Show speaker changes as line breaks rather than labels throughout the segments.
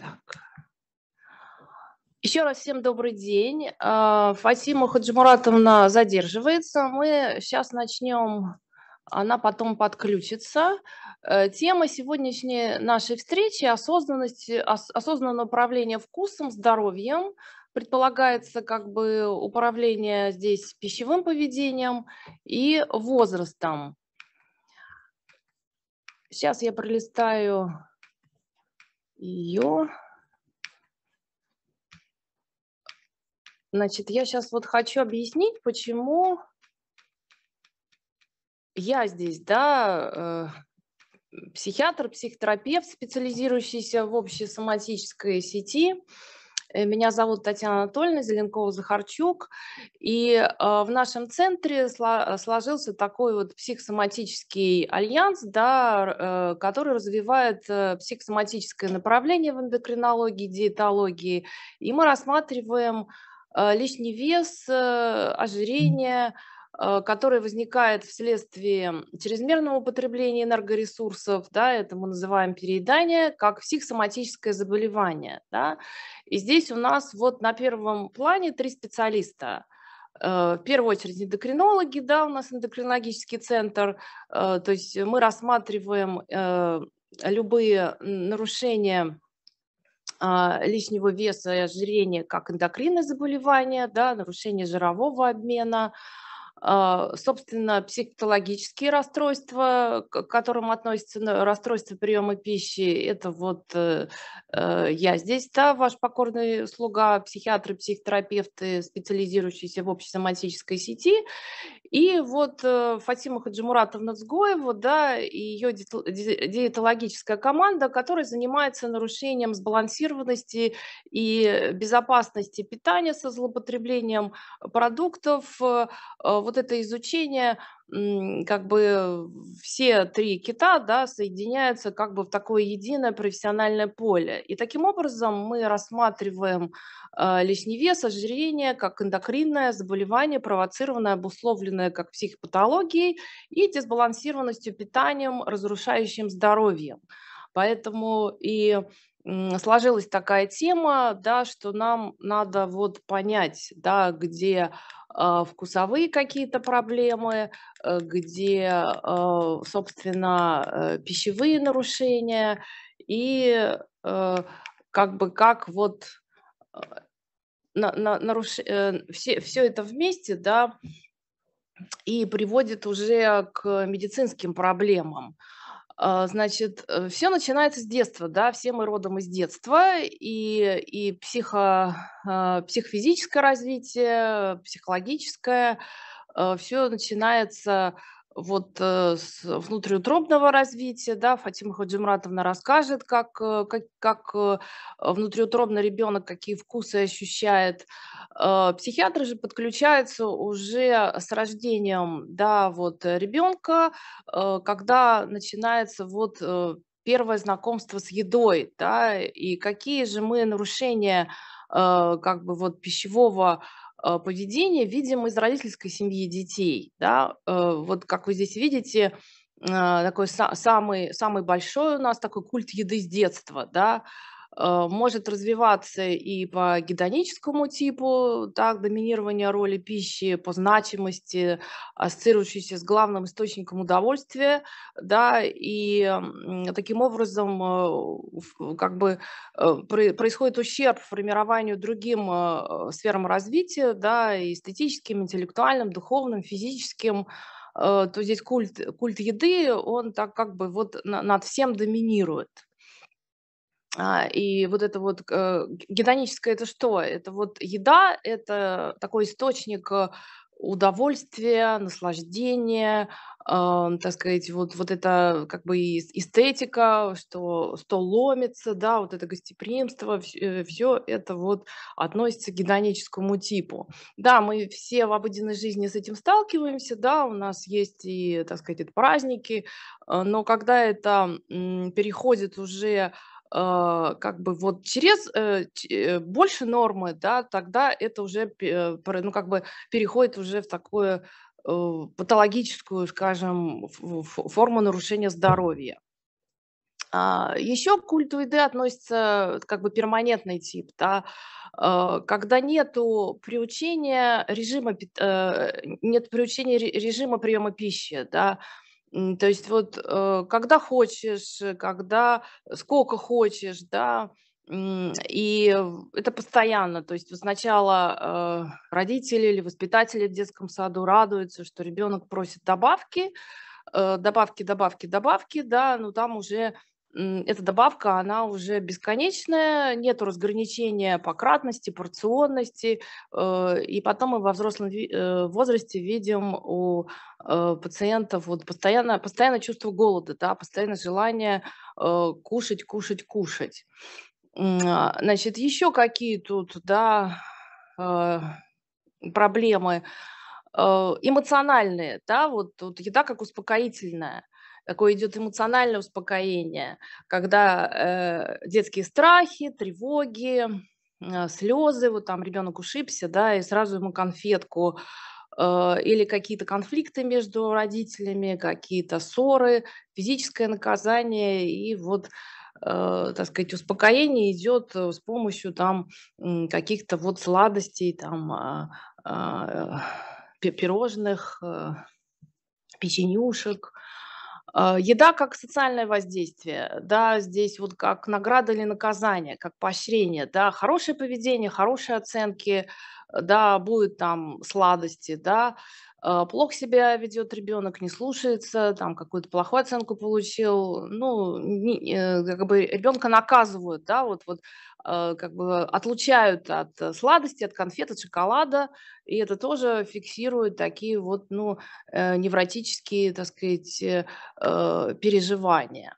Так. Еще раз всем добрый день. А, Фатима Хаджимуратовна задерживается. Мы сейчас начнем, она потом подключится. Э, тема сегодняшней нашей встречи – осознанность, осознанное управление вкусом, здоровьем. Предполагается как бы управление здесь пищевым поведением и возрастом. Сейчас я пролистаю ее. Значит, я сейчас вот хочу объяснить, почему я здесь, да, э, психиатр, психотерапевт, специализирующийся в общей соматической сети, Э, меня зовут Татьяна Анатольевна Зеленкова-Захарчук, и э, в нашем центре сложился такой вот психосоматический альянс, да, э, который развивает психосоматическое направление в эндокринологии, диетологии, и мы рассматриваем лишний вес, ожирение, Э, которое возникает вследствие чрезмерного употребления энергоресурсов, да, это мы называем переедание, как психосоматическое заболевание. Да. И здесь у нас вот на первом плане три специалиста э, – в первую очередь эндокринологи, да, у нас эндокринологический центр, э, то есть мы рассматриваем любые нарушения лишнего веса и ожирения как эндокринное заболевание, да, нарушение жирового обмена, а, собственно, психопатологические расстройства, к которым относятся расстройства приема пищи, это вот э, э, я здесь, да, ваш покорный слуга, психиатры, психотерапевты, специализирующиеся в общей соматической сети. И вот э, Фатима Хаджимуратовна Цгоева, да, и ее диетологическая команда, которая занимается нарушением сбалансированности и безопасности питания со злоупотреблением продуктов, вот это изучение, как бы все три кита да, соединяются как бы в такое единое профессиональное поле. И таким образом мы рассматриваем а, лишний вес, ожирение как эндокринное заболевание, провоцированное, обусловленное как психопатологией и дисбалансированностью питанием, разрушающим здоровьем. Поэтому и сложилась такая тема, да, что нам надо вот понять, да, где а, вкусовые какие-то проблемы, э, где, а, собственно, э, пищевые нарушения и э, как бы как вот на, на, наруш... все, все это вместе, да, и приводит уже к медицинским проблемам. А, значит, э, все начинается с детства, да, все мы родом из детства, и, и психо, а, психофизическое развитие, психологическое, э, все начинается вот э, внутриутробного развития, да, Фатима Хадюмратовна расскажет, как, э, как, как э, внутриутробный ребенок, какие вкусы ощущает. Психиатры же подключаются уже с рождением, да, вот ребенка, когда начинается вот первое знакомство с едой, да, и какие же мы нарушения как бы вот пищевого а, поведение видимо, из родительской семьи детей. Да? Э, вот как вы здесь видите, э, такой самый, самый большой у нас такой культ еды с детства, да, Э, может развиваться и по гедоническому типу, так, доминирование роли пищи по значимости, ассоциирующейся с главным источником удовольствия, да, и таким образом э, как бы э, происходит ущерб формированию другим сферам развития, да, эстетическим, интеллектуальным, духовным, физическим, то здесь культ, культ еды, он так как бы вот над всем доминирует. А, и вот это вот э, гедоническое это что? Это вот еда, это такой источник э, удовольствия, наслаждения, э, так сказать, вот, вот это как бы эстетика, что стол ломится, да, вот это гостеприимство, все, э, все это вот относится к гедоническому типу. Да, мы все в обыденной жизни с этим сталкиваемся, да, у нас есть и, так сказать, праздники, э, но когда это переходит уже Э, как бы вот через э, э, больше нормы, да, тогда это уже, ну, как бы переходит уже в такую патологическую, скажем, форму нарушения здоровья. А, еще к культу еды относится как бы перманентный тип, да, когда нету приучения режима, нет приучения режима приема пищи, да, то есть вот э, когда хочешь, э, когда э, сколько хочешь, да, и это постоянно. То есть сначала родители или воспитатели в детском саду радуются, что ребенок просит добавки, добавки, добавки, добавки, да, но там уже эта добавка, она уже бесконечная, нет разграничения по кратности, порционности, э, и потом мы во взрослом э, возрасте видим у э, пациентов вот постоянно, постоянно чувство голода, да, постоянно желание кушать, кушать, кушать. А, значит, еще какие тут, да, проблемы эмоциональные, да, вот, вот еда как успокоительная такое идет эмоциональное успокоение, когда э, детские страхи, тревоги, э, слезы, вот там ребенок ушибся, да, и сразу ему конфетку э, или какие-то конфликты между родителями, какие-то ссоры, физическое наказание и вот э, так сказать, успокоение идет э, с помощью там каких-то вот сладостей, там а, а, э, э, пирожных, печенюшек, а, еда как социальное воздействие, да, здесь вот как награда или наказание, как поощрение, да, хорошее поведение, хорошие оценки, э, да, будет там сладости, да, а, плохо себя ведет ребенок, не слушается, там какую-то плохую оценку получил, ну, не, э, как бы ребенка наказывают, да, вот, вот а, как бы отлучают от э, сладости, от конфет, от шоколада, и это тоже фиксирует такие вот, ну, э, невротические, так сказать, переживания.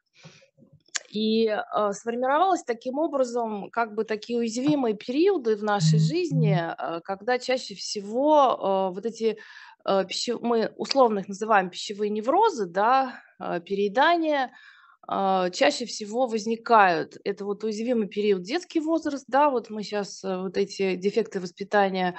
И э, сформировалось таким образом как бы такие уязвимые периоды в нашей жизни, э, когда чаще всего э, вот эти Э, мы условно их называем пищевые неврозы, да, э, переедания э, чаще всего возникают. Это вот уязвимый период детский возраст, да, вот мы сейчас вот эти дефекты воспитания,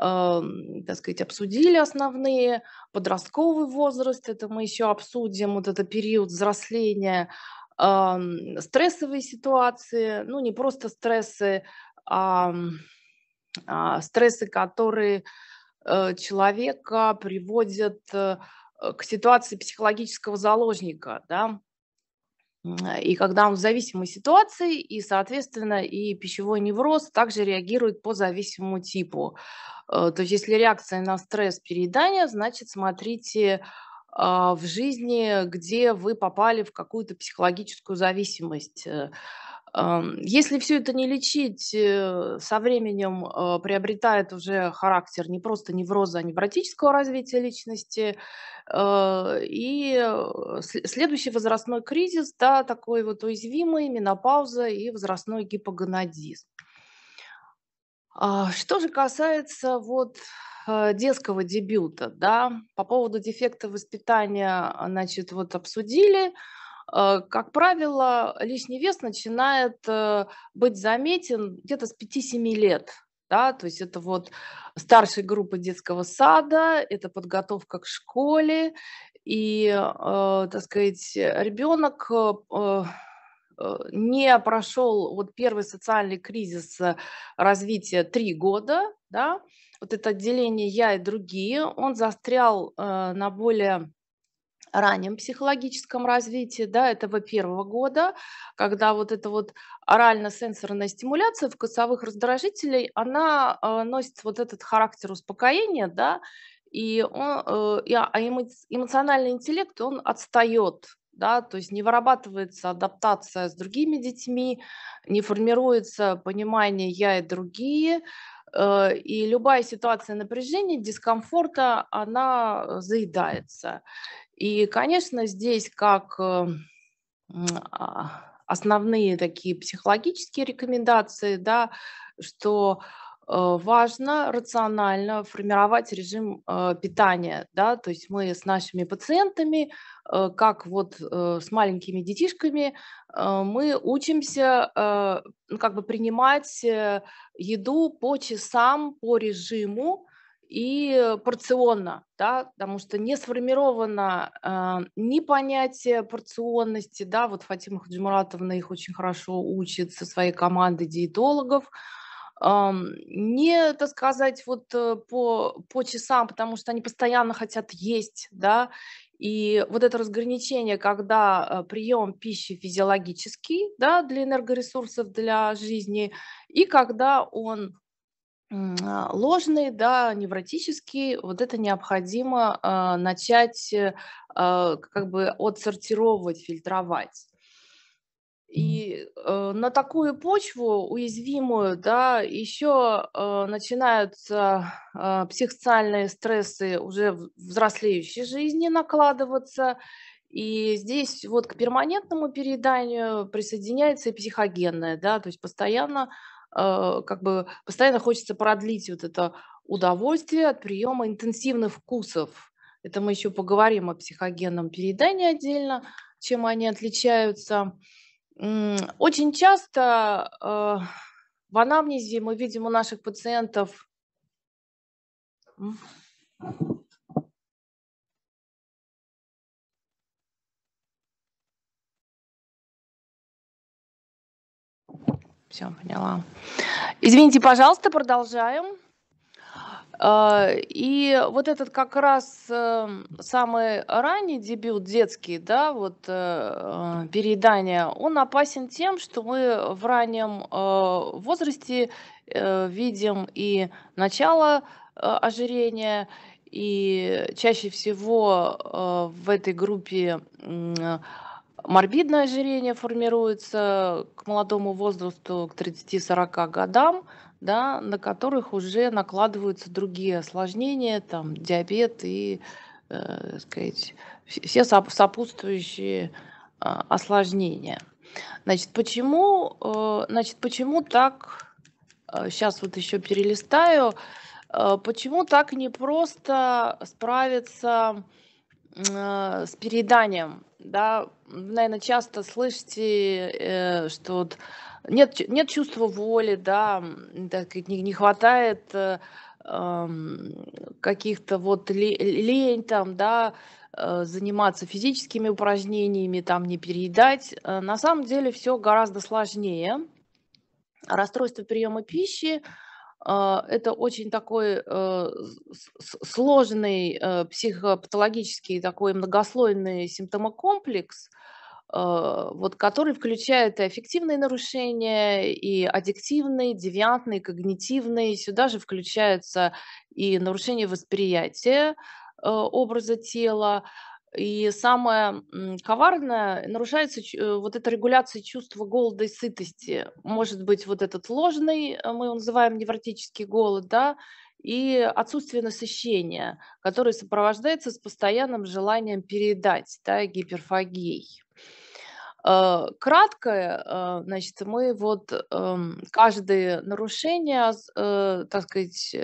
эм, так сказать, обсудили основные, подростковый возраст, это мы еще обсудим, вот этот период взросления, эм, стрессовые ситуации, ну не просто стрессы, а, а стрессы, которые Э, человека приводит э, э, к ситуации психологического заложника, да, и когда он в зависимой ситуации, и, соответственно, и пищевой невроз также реагирует по зависимому типу. То есть если реакция на стресс переедания, значит, смотрите а, в жизни, где вы попали в какую-то психологическую зависимость. Если все это не лечить, э, со временем э, приобретает уже характер не просто невроза, а невротического развития личности. Э, и следующий возрастной кризис, да, такой вот уязвимый, менопауза и возрастной гипогонадизм. А, что же касается вот детского дебюта, да, по поводу дефекта воспитания, а, значит, вот обсудили – Э, как правило, лишний вес начинает э, быть заметен где-то с 5-7 лет. Да, то есть это вот старшая группа детского сада, это подготовка к школе, и, э, так сказать, ребенок не прошел вот первый социальный кризис развития три года, да, вот это отделение я и другие, он застрял э, на более раннем психологическом развитии, да, этого первого года, когда вот эта вот орально-сенсорная стимуляция вкусовых раздражителей, она э, носит вот этот характер успокоения, да, и, он, э, а эмоциональный интеллект, он отстает да, то есть не вырабатывается адаптация с другими детьми, не формируется понимание «я и другие», Э, и любая ситуация напряжения, дискомфорта, она заедается. И, конечно, здесь как э, а, основные такие психологические рекомендации, да, что Э, важно рационально формировать режим э, питания, да, то есть мы с нашими пациентами, э, как вот с маленькими детишками, мы учимся ну, как бы принимать еду по часам, по режиму, и порционно, да, потому что не сформировано ни понятие порционности, да, вот Фатима Хаджимуратовна их очень хорошо учит со своей командой диетологов, не, так сказать, вот э, по, по часам, потому что они постоянно хотят есть, да, и вот это разграничение, когда э, прием пищи физиологический, да, для энергоресурсов, для жизни, и когда он а, ложный, да, невротический, вот это необходимо э, начать э, э как бы отсортировать, фильтровать. И э, на такую почву уязвимую, да, еще э, начинаются э, психоциальные стрессы уже в взрослеющей жизни накладываться. И здесь вот к перманентному перееданию присоединяется и психогенное, да, то есть постоянно э, как бы постоянно хочется продлить вот это удовольствие от приема интенсивных вкусов. Это мы еще поговорим о психогенном переедании отдельно, чем они отличаются. Очень часто э, в анамнезе мы видим у наших пациентов Все, поняла. Извините, пожалуйста, продолжаем. А, и вот этот как раз эм, самый ранний дебют детский, да, вот э, э, переедание, он опасен тем, что мы в раннем э, возрасте видим и начало ожирения, и чаще всего в этой группе морбидное ожирение формируется к молодому возрасту, к 30-40 годам, да, на которых уже накладываются другие осложнения, там диабет и, э, сказать, все сопутствующие э, осложнения. Значит, почему, э, значит, почему так? Э, сейчас вот еще перелистаю. Э, почему так не просто справиться э, с перееданием? Да, Вы, наверное, часто слышите, э, что вот нет, нет чувства воли, да, так, не, не хватает э, э, каких-то вот лень там, да, э, заниматься физическими упражнениями, там не переедать. Э, на самом деле все гораздо сложнее. Расстройство приема пищи э, – это очень такой сложный психопатологический такой многослойный симптомокомплекс – а, вот, который включает и аффективные нарушения, и аддиктивные, девиантные, когнитивные. Сюда же включается и нарушение восприятия э, образа тела, и самое коварное, нарушается э, вот эта регуляция чувства голода и сытости. Может быть, вот этот ложный, а, мы его называем невротический голод, да, и отсутствие насыщения, которое сопровождается с постоянным желанием передать, да, гиперфагией. Э, Кратко, э, значит, мы вот эм, каждое нарушение, э, так сказать,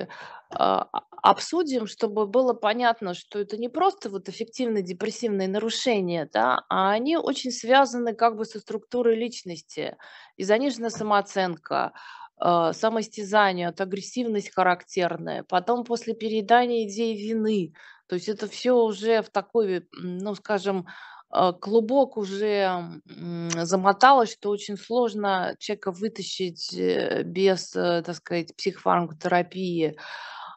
а, обсудим, чтобы было понятно, что это не просто вот эффективные депрессивные нарушения, да, а они очень связаны как бы со структурой личности и занижена самооценка, самостязание, это агрессивность характерная, потом после переедания идеи вины, то есть это все уже в такой, ну, скажем, Э, клубок уже замоталось, что очень сложно человека вытащить э, без, э, так сказать, психофармакотерапии.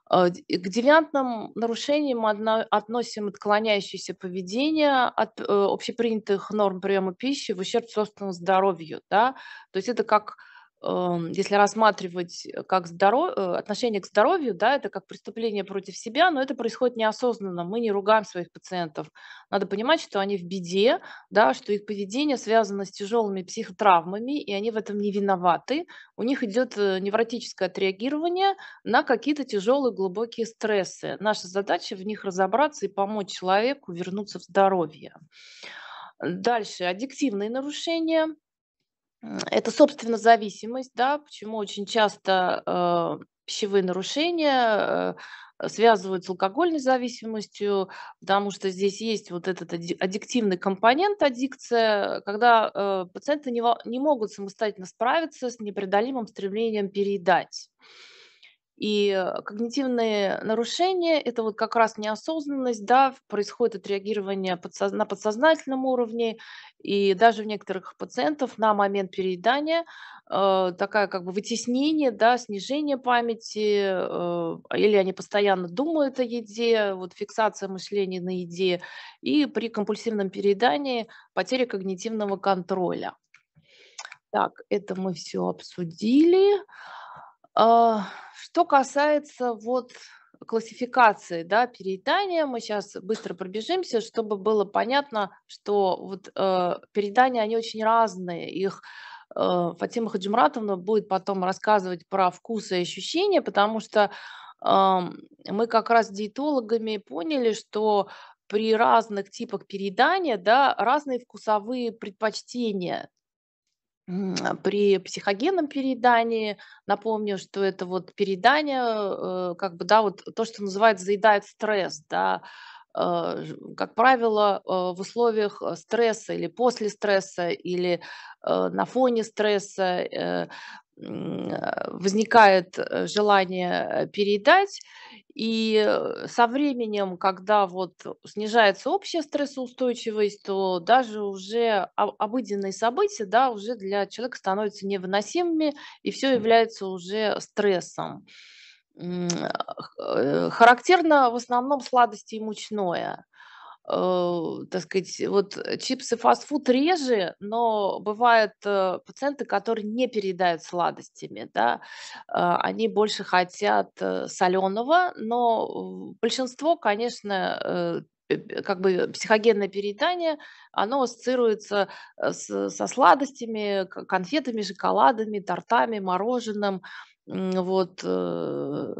К девиантным нарушениям мы относим отклоняющееся поведение от общепринятых норм приема пищи в ущерб собственному здоровью. Да? То есть это как Эм, если рассматривать э, как здоров... Э, отношение к здоровью, да, это как преступление против себя, но это происходит неосознанно. Мы не ругаем своих пациентов. Надо понимать, что они в беде, да, что их поведение связано с тяжелыми психотравмами, и они в этом не виноваты. У них идет э, невротическое отреагирование на какие-то тяжелые глубокие стрессы. Наша задача в них разобраться и помочь человеку вернуться в здоровье. Дальше аддиктивные нарушения это, собственно, зависимость, да, почему очень часто э, пищевые нарушения э, связывают с алкогольной зависимостью, потому что здесь есть вот этот аддиктивный компонент аддикция, когда э, пациенты не, не могут самостоятельно справиться с непреодолимым стремлением переедать. И э, когнитивные нарушения – это вот как раз неосознанность, да, происходит отреагирование подсоз... на подсознательном уровне, и даже в некоторых пациентов на момент переедания э, такая как бы вытеснение, да, снижение памяти, э, а, или они постоянно думают о еде, вот фиксация мышления на еде, и при компульсивном переедании потеря когнитивного контроля. Так, это мы все обсудили. А, что касается вот классификации да, переедания, мы сейчас быстро пробежимся, чтобы было понятно, что вот э, переедания, они очень разные, их э, Фатима Хаджимратовна будет потом рассказывать про вкусы и ощущения, потому что мы как раз с диетологами поняли, что при разных типах переедания, да, разные вкусовые предпочтения. А, при психогенном переедании, напомню, что это вот переедание, э, э, как бы, да, вот то, что называется заедает стресс, да, э, как правило, в условиях стресса или после стресса, или на фоне стресса а, возникает э, желание переедать, и э, со временем, когда вот снижается общая стрессоустойчивость, то даже уже обыденные события, да, уже для человека становятся невыносимыми, и все является уже стрессом. А, э, характерно в основном сладости и мучное. Э, так сказать, вот э, чипсы фастфуд реже, но бывают э, пациенты, которые не переедают сладостями, да, а, они больше хотят соленого, но большинство, конечно, как бы психогенное переедание, оно ассоциируется с, со сладостями, конфетами, шоколадами, тортами, мороженым, вот, э,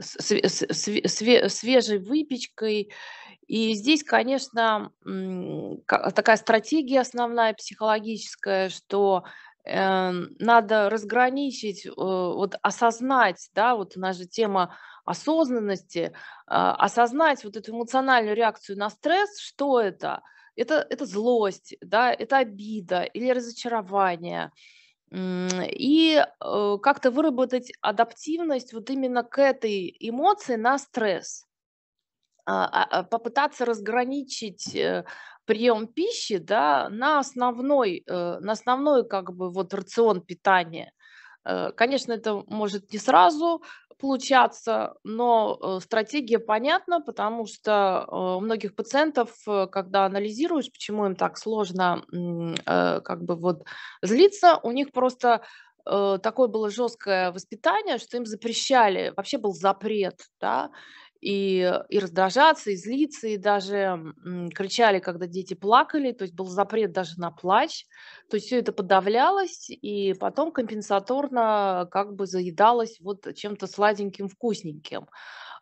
свежей выпечкой. И здесь, конечно, такая стратегия основная психологическая, что э, надо разграничить, э, вот осознать, да, вот у нас же тема осознанности, а, осознать вот эту эмоциональную реакцию на стресс, что это? Это, это злость, да, это обида или разочарование – и э, как-то выработать адаптивность вот именно к этой эмоции на стресс. А, а, а, попытаться разграничить э, прием пищи да, на, основной, э, на основной как бы вот рацион питания. Конечно, это может не сразу получаться, но э, стратегия понятна, потому что э, у многих пациентов, э, когда анализируешь, почему им так сложно как бы вот злиться, у них просто такое было жесткое воспитание, что им запрещали, вообще был запрет, да, и, и раздражаться, и злиться, и даже м, кричали, когда дети плакали, то есть был запрет даже на плач, то есть все это подавлялось, и потом компенсаторно э, как бы заедалось вот чем-то сладеньким, вкусненьким.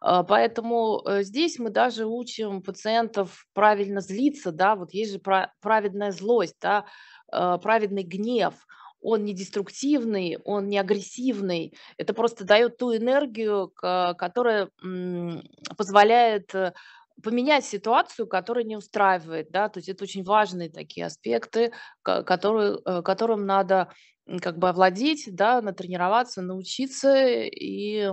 А, поэтому э, здесь мы даже учим пациентов правильно злиться, да, вот есть же праведная злость, да, э, праведный гнев – он не деструктивный, он не агрессивный. Это просто дает ту энергию, которая позволяет э, поменять ситуацию, которая не устраивает, да, то есть это очень важные такие аспекты, которые, э, которым надо как бы овладеть, да, натренироваться, научиться, и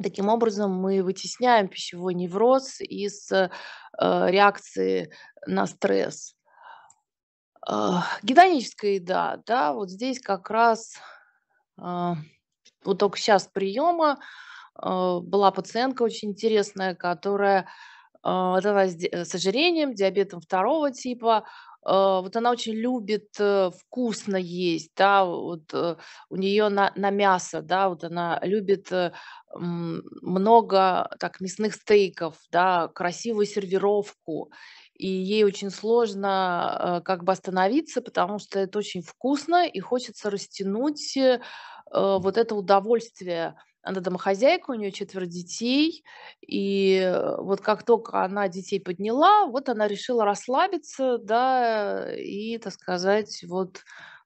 таким образом мы вытесняем пищевой невроз из э, реакции на стресс. Гедоническая еда, да, вот здесь как раз а, вот только сейчас приема а, была пациентка очень интересная, которая родилась а, с ожирением, диабетом второго типа. Вот она очень любит э, вкусно есть, да, вот э, у нее на, на мясо, да, вот она любит э, много так мясных стейков, да, красивую сервировку и ей очень сложно э, как бы остановиться, потому что это очень вкусно, и хочется растянуть э, э, вот это удовольствие. Она домохозяйка, у нее четверо детей, и вот как только она детей подняла, вот она решила расслабиться, да, и, так сказать, вот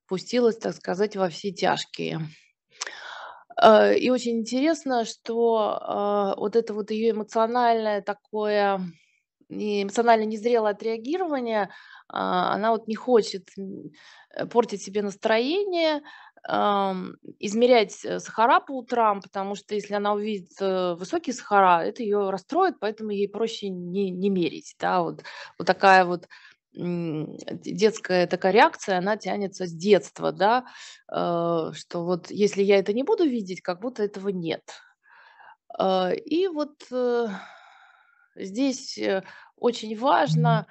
пустилась, так сказать, во все тяжкие. И очень интересно, что вот это вот ее эмоциональное такое и эмоционально незрелое отреагирование, а, она вот не хочет э, портить себе настроение, измерять э, сахара по утрам, потому что если она увидит э, высокие сахара, это ее расстроит, поэтому ей проще не, не мерить. Да? Вот, вот такая вот детская такая реакция, она тянется с детства, да, что вот если я это не буду видеть, как будто этого нет. И вот здесь э, очень важно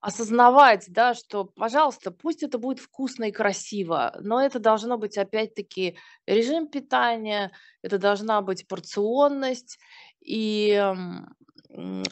осознавать, да, что, пожалуйста, пусть это будет вкусно и красиво, но это должно быть, опять-таки, режим питания, это должна быть порционность, и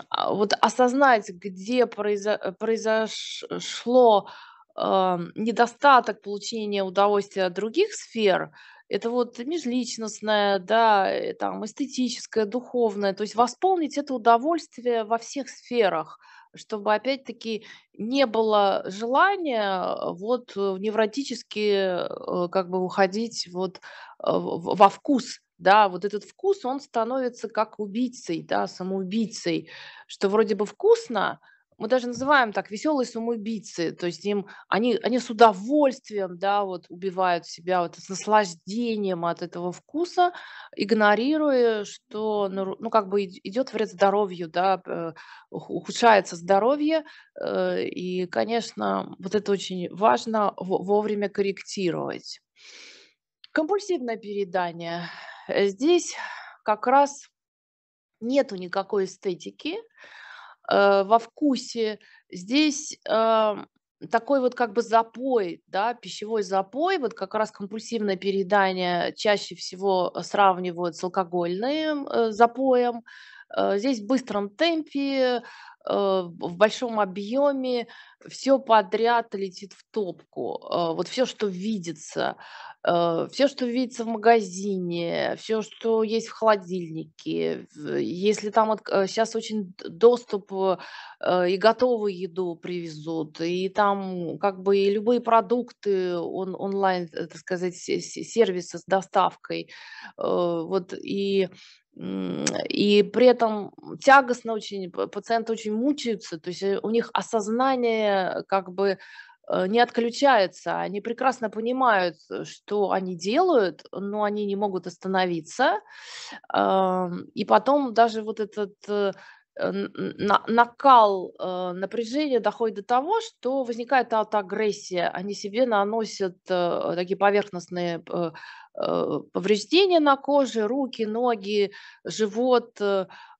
а вот осознать, где э, произошло эм, недостаток получения удовольствия от других сфер – это вот межличностное, да, э, там, эстетическое, духовное, то есть восполнить это удовольствие во всех сферах, чтобы, опять-таки, не было желания э, вот э, невротически как бы уходить вот во вкус да, вот этот вкус, он становится как убийцей, да, самоубийцей, что вроде бы вкусно, мы даже называем так веселые самоубийцы, то есть им они, они с удовольствием, да, вот убивают себя вот с наслаждением от этого вкуса, игнорируя, что, ну, как бы идет вред здоровью, да, э, ухудшается здоровье, э, и, конечно, вот это очень важно вовремя корректировать. Компульсивное передание э, Здесь как раз нету никакой эстетики, Э, во вкусе. Здесь э, такой вот как бы запой, да, пищевой запой, вот как раз компульсивное переедание чаще всего э, сравнивают с алкогольным запоем, Э, здесь в быстром темпе, э, в большом объеме, все подряд летит в топку. Э, вот все, что видится, все, что видится в магазине, все, что есть в холодильнике, если там сейчас очень доступ и готовую еду привезут, и там как бы и любые продукты он, онлайн, так сказать, сервисы с доставкой, вот и и при этом тягостно очень, пациенты очень мучаются, то есть э, у них осознание как бы э, не отключается, они прекрасно понимают, э, что они делают, но они не могут остановиться. И потом даже вот этот Э, накал э, напряжения доходит до того, что возникает аутоагрессия. Они себе наносят э, такие поверхностные повреждения на коже, руки, ноги, живот,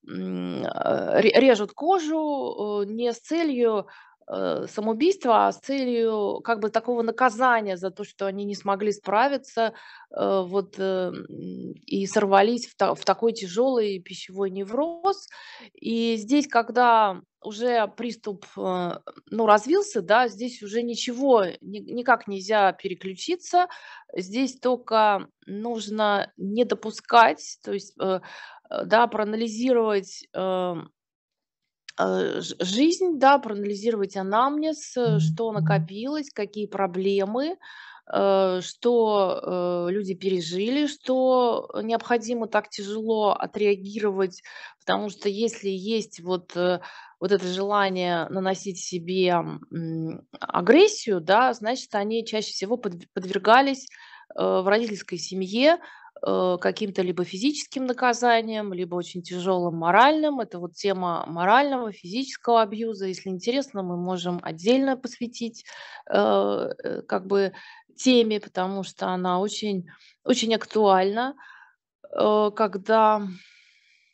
режут кожу не с целью Э, самоубийства а с целью как бы такого наказания за то, что они не смогли справиться э, вот, э, и сорвались в, та, в такой тяжелый пищевой невроз. И здесь, когда уже приступ ну, развился, да, здесь уже ничего, никак нельзя переключиться, здесь только нужно не допускать, то есть да, проанализировать Э, жизнь, да, проанализировать анамнез, что накопилось, какие проблемы, э, что э, люди пережили, что необходимо так тяжело отреагировать, потому что если есть вот, вот это желание наносить себе агрессию, да, значит, они чаще всего подвергались в родительской семье Э, каким-то либо физическим наказанием, либо очень тяжелым моральным. Это вот тема морального, физического абьюза. Если интересно, мы можем отдельно посвятить э, э, как бы теме, потому что она очень, очень актуальна, когда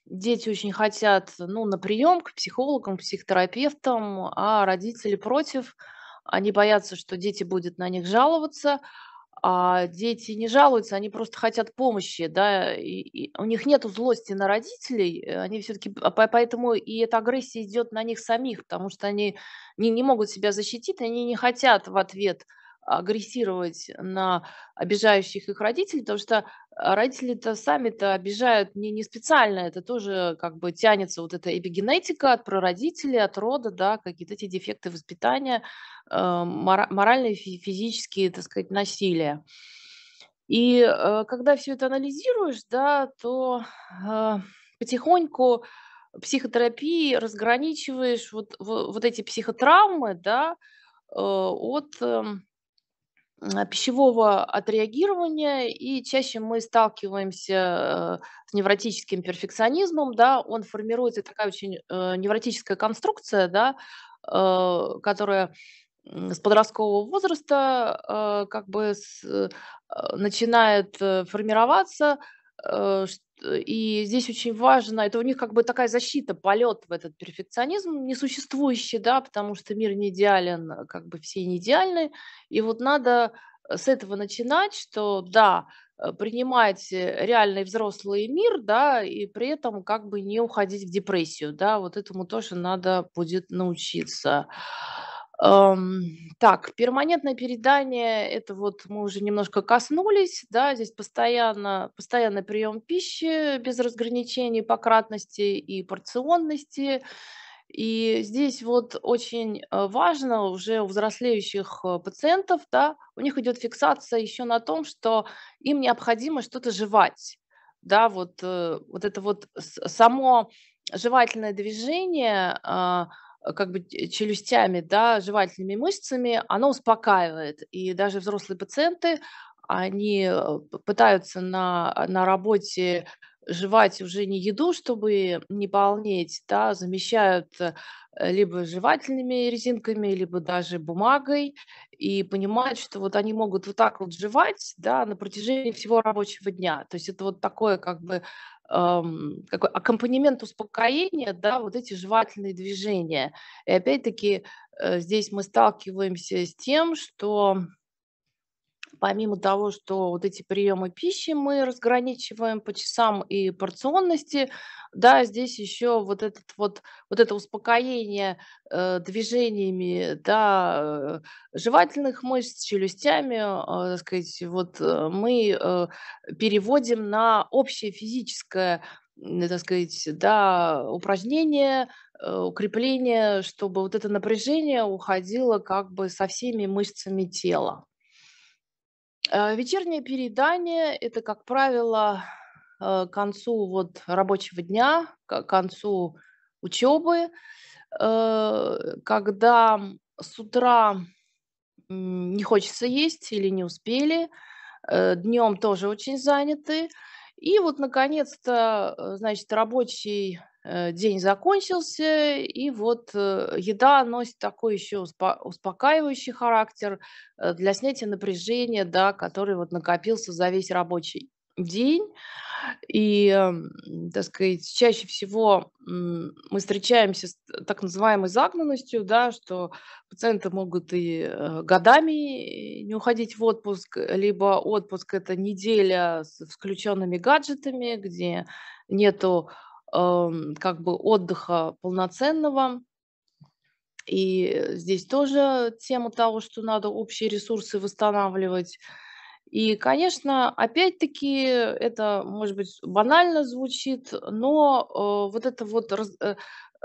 дети очень хотят ну, на прием к психологам, к психотерапевтам, а родители против. Они боятся, что дети будут на них жаловаться – а дети не жалуются, они просто хотят помощи, да, и, и у них нет злости на родителей, э, они все-таки, а, поэтому и эта агрессия идет на них самих, потому что они не, не могут себя защитить, они не хотят в ответ агрессировать на обижающих их родителей, потому что а, родители-то сами-то обижают не, не специально, это тоже как бы тянется вот эта эпигенетика от прародителей, от рода, да, какие-то эти дефекты воспитания, э, моральные, физические, так сказать, насилие. И э, когда все это анализируешь, да, то э, потихоньку психотерапии разграничиваешь вот, вот, вот эти психотравмы, да, э, от эм, а, пищевого отреагирования, и чаще мы сталкиваемся э, с невротическим перфекционизмом, да, он формируется такая очень э, невротическая конструкция, да, э, которая с подросткового возраста как бы с, начинает формироваться, Э, и здесь очень важно, это у них как бы такая защита, полет в этот перфекционизм несуществующий, да, потому что мир не идеален, а как бы все не идеальны. И вот надо э, с этого начинать, что да, э, принимать реальный взрослый мир, да, и при этом как бы не уходить в депрессию, да, вот этому тоже надо будет научиться. Так, перманентное передание, это вот мы уже немножко коснулись, да, здесь постоянно, постоянный прием пищи без разграничений по кратности и порционности. И здесь вот очень э, важно уже у взрослеющих э, пациентов, да, у них идет фиксация еще на том, что им необходимо что-то жевать. Да, вот, э, вот это вот само жевательное движение а, – Э, как бы э, челюстями, да, жевательными мышцами, оно успокаивает. И даже взрослые пациенты, они э, пытаются на, на работе жевать уже не еду, чтобы не полнеть, да, замещают либо жевательными резинками, либо даже бумагой, и понимают, что вот они могут вот так вот жевать, да, на протяжении всего рабочего дня. То есть это вот такое как бы какой аккомпанемент успокоения, да, вот эти жевательные движения. И опять-таки э, здесь мы сталкиваемся с тем, что помимо того, что вот эти приемы пищи мы разграничиваем по часам и порционности, да, здесь еще вот этот вот вот это успокоение э, движениями, да, э, жевательных мышц, челюстями, э, так сказать, вот э, мы э, переводим на общее физическое так сказать, да, упражнение э, укрепление, чтобы вот это напряжение уходило как бы со всеми мышцами тела. Э, вечернее переедание – это, как правило, э, к концу вот рабочего дня, к концу учебы, э, когда с утра не хочется есть или не успели, днем тоже очень заняты. И вот, наконец-то, значит, рабочий Э, день закончился, и вот э, еда носит такой еще успокаивающий характер э, для снятия напряжения, да, который вот накопился за весь рабочий день. И, эм, так сказать, чаще всего мы встречаемся с так называемой загнанностью, да, что пациенты могут и годами не уходить в отпуск, либо отпуск – это неделя с включенными гаджетами, где нету Эм, как бы отдыха полноценного. И здесь тоже тема того, что надо общие ресурсы восстанавливать. И, конечно, опять-таки это, может быть, банально звучит, но э, вот это вот раз, э,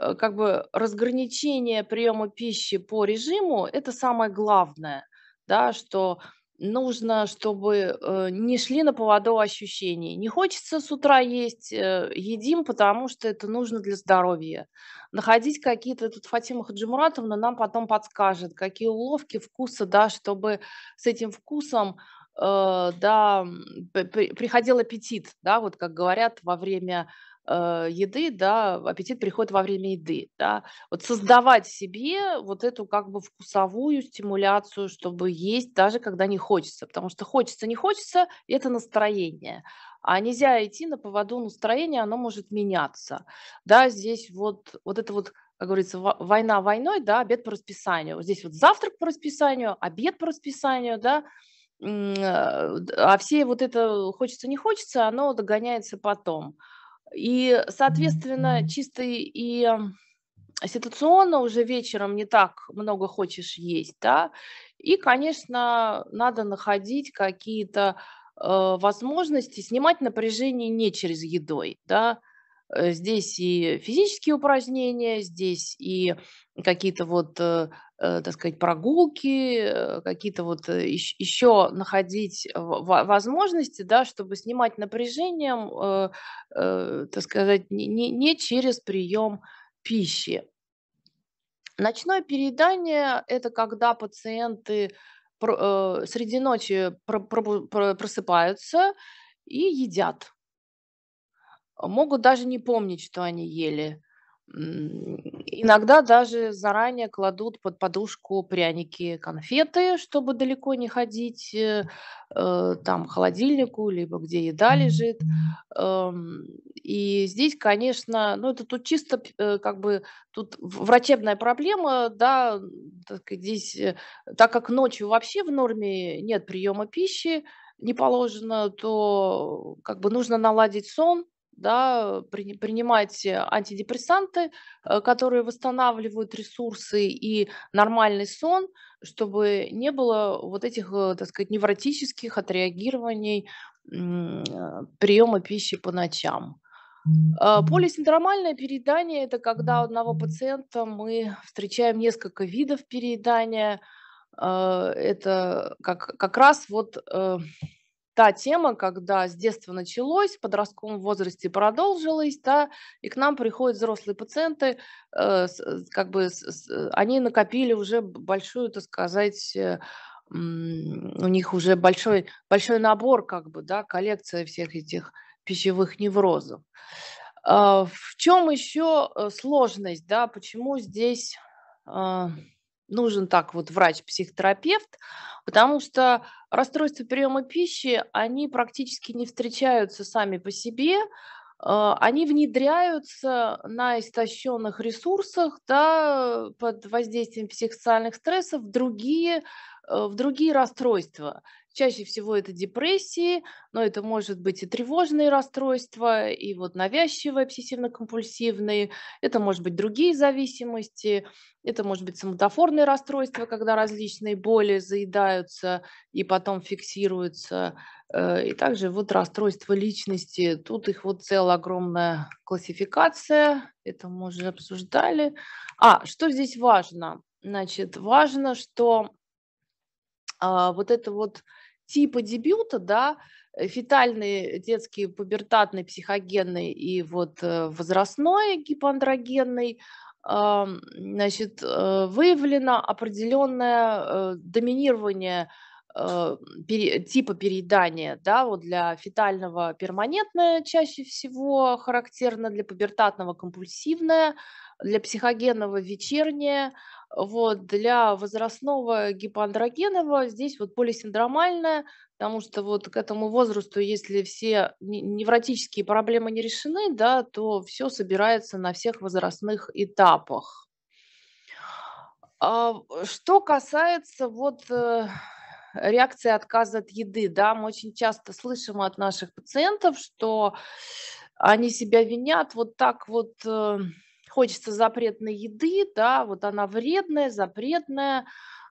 э как бы разграничение приема пищи по режиму – это самое главное, да, что нужно, чтобы э, не шли на поводу ощущений. Не хочется с утра есть, э, едим, потому что это нужно для здоровья. Находить какие-то, тут Фатима Хаджимуратовна нам потом подскажет, какие уловки вкуса, да, чтобы с этим вкусом э, да, приходил аппетит, да, вот как говорят во время Э, еды, да, аппетит приходит во время еды, да. Вот создавать себе вот эту как бы вкусовую стимуляцию, чтобы есть даже когда не хочется, потому что хочется, не хочется, это настроение. А нельзя идти на поводу настроения, оно может меняться, да, здесь вот, вот это вот как говорится, война войной, да, обед по расписанию. Здесь вот завтрак по расписанию, обед по расписанию, да, э, а все вот это хочется-не хочется, оно догоняется потом. И, соответственно, чисто и ситуационно уже вечером не так много хочешь есть, да, и, конечно, надо находить какие-то э, возможности снимать напряжение не через едой, да, Э, здесь и физические упражнения, здесь и какие-то вот, э, э, так сказать, прогулки, какие-то вот еще находить возможности, да, чтобы снимать напряжение, так сказать, не, не через прием пищи. Ночное переедание – это когда пациенты среди ночи просыпаются и едят – могут даже не помнить, что они ели. Иногда даже заранее кладут под подушку пряники, конфеты, чтобы далеко не ходить э, э там холодильнику, либо где еда лежит. Э, и здесь, конечно, ну это тут чисто э, как бы тут врачебная проблема, да, так, здесь, э, так как ночью вообще в норме нет приема пищи, не положено, то как бы нужно наладить сон, да, при, принимать антидепрессанты, э, которые восстанавливают ресурсы и нормальный сон, чтобы не было вот этих, э, так сказать, невротических отреагирований э, приема пищи по ночам. Полисиндромальное переедание – это когда у одного пациента мы встречаем несколько видов переедания. Это как, как раз вот та тема, когда с детства началось, в подростковом возрасте продолжилось, да, и к нам приходят взрослые пациенты, э, с, э, как бы с, э, они накопили уже большую, так сказать, э, у них уже большой, большой набор, как бы, да, коллекция всех этих пищевых неврозов. А, э, в чем еще сложность, да, почему здесь а, нужен так вот врач-психотерапевт, потому что расстройства приема пищи, они практически не встречаются сами по себе, э, они внедряются на истощенных ресурсах, да, под воздействием психосоциальных стрессов в другие, э, в другие расстройства. Чаще всего это депрессии, но это может быть и тревожные расстройства, и вот навязчивые обсессивно-компульсивные, это может быть другие зависимости, это может быть соматофорные расстройства, когда различные боли заедаются и потом фиксируются, э, и также вот расстройства личности. Тут их вот целая огромная классификация, это мы уже обсуждали. А, что здесь важно? Значит, важно, что а, вот это вот типа дебюта, да, э, фетальный, детский, пубертатный, психогенный и вот э, возрастной гипоандрогенный, значит, э, выявлено определенное доминирование типа переедания, да, вот для фетального перманентное чаще всего характерно, для пубертатного компульсивное, для психогенного вечернее, вот, для возрастного гипоандрогенного здесь вот полисиндромальное, потому что вот к этому возрасту, если все невротические проблемы не решены, да, то все собирается на всех возрастных этапах. А, что касается вот э, реакции отказа от еды, да, мы очень часто слышим от наших пациентов, что они себя винят вот так вот э, хочется запретной еды, да, вот она вредная, запретная,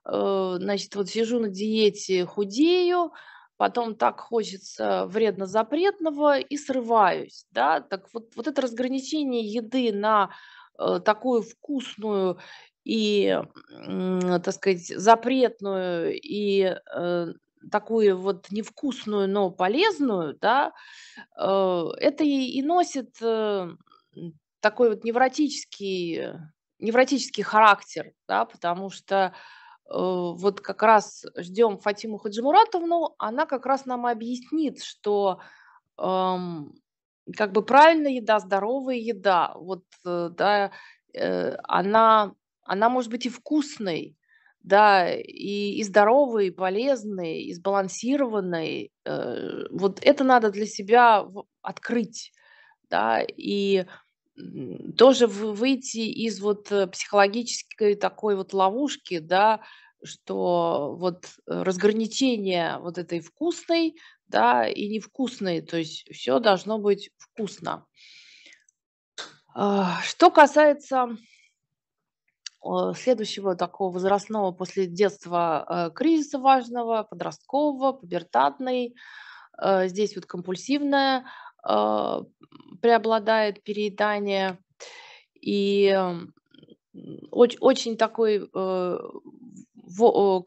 э, значит, вот сижу на диете, худею, потом так хочется вредно-запретного и срываюсь, да, так вот, вот это разграничение еды на э, такую вкусную и, так сказать, запретную и э, такую вот невкусную, но полезную, да, это и, и носит такой вот невротический, э, невротический характер, да, потому что э, вот как раз ждем Фатиму Хаджимуратовну, она как раз нам объяснит, что эм, как бы правильная еда, здоровая еда, вот, э, да, э, она, она может быть и вкусной, да, и, и здоровой, и полезной, и сбалансированной. Э, вот это надо для себя открыть, да, и э, тоже выйти из вот э, психологической такой вот ловушки, да, что вот э, разграничение вот этой вкусной, да, и невкусной, то есть все должно быть вкусно. А, что касается следующего такого возрастного после детства э, кризиса важного, подросткового, пубертатный, здесь вот компульсивная а, преобладает переедание и очень, очень такой э, э,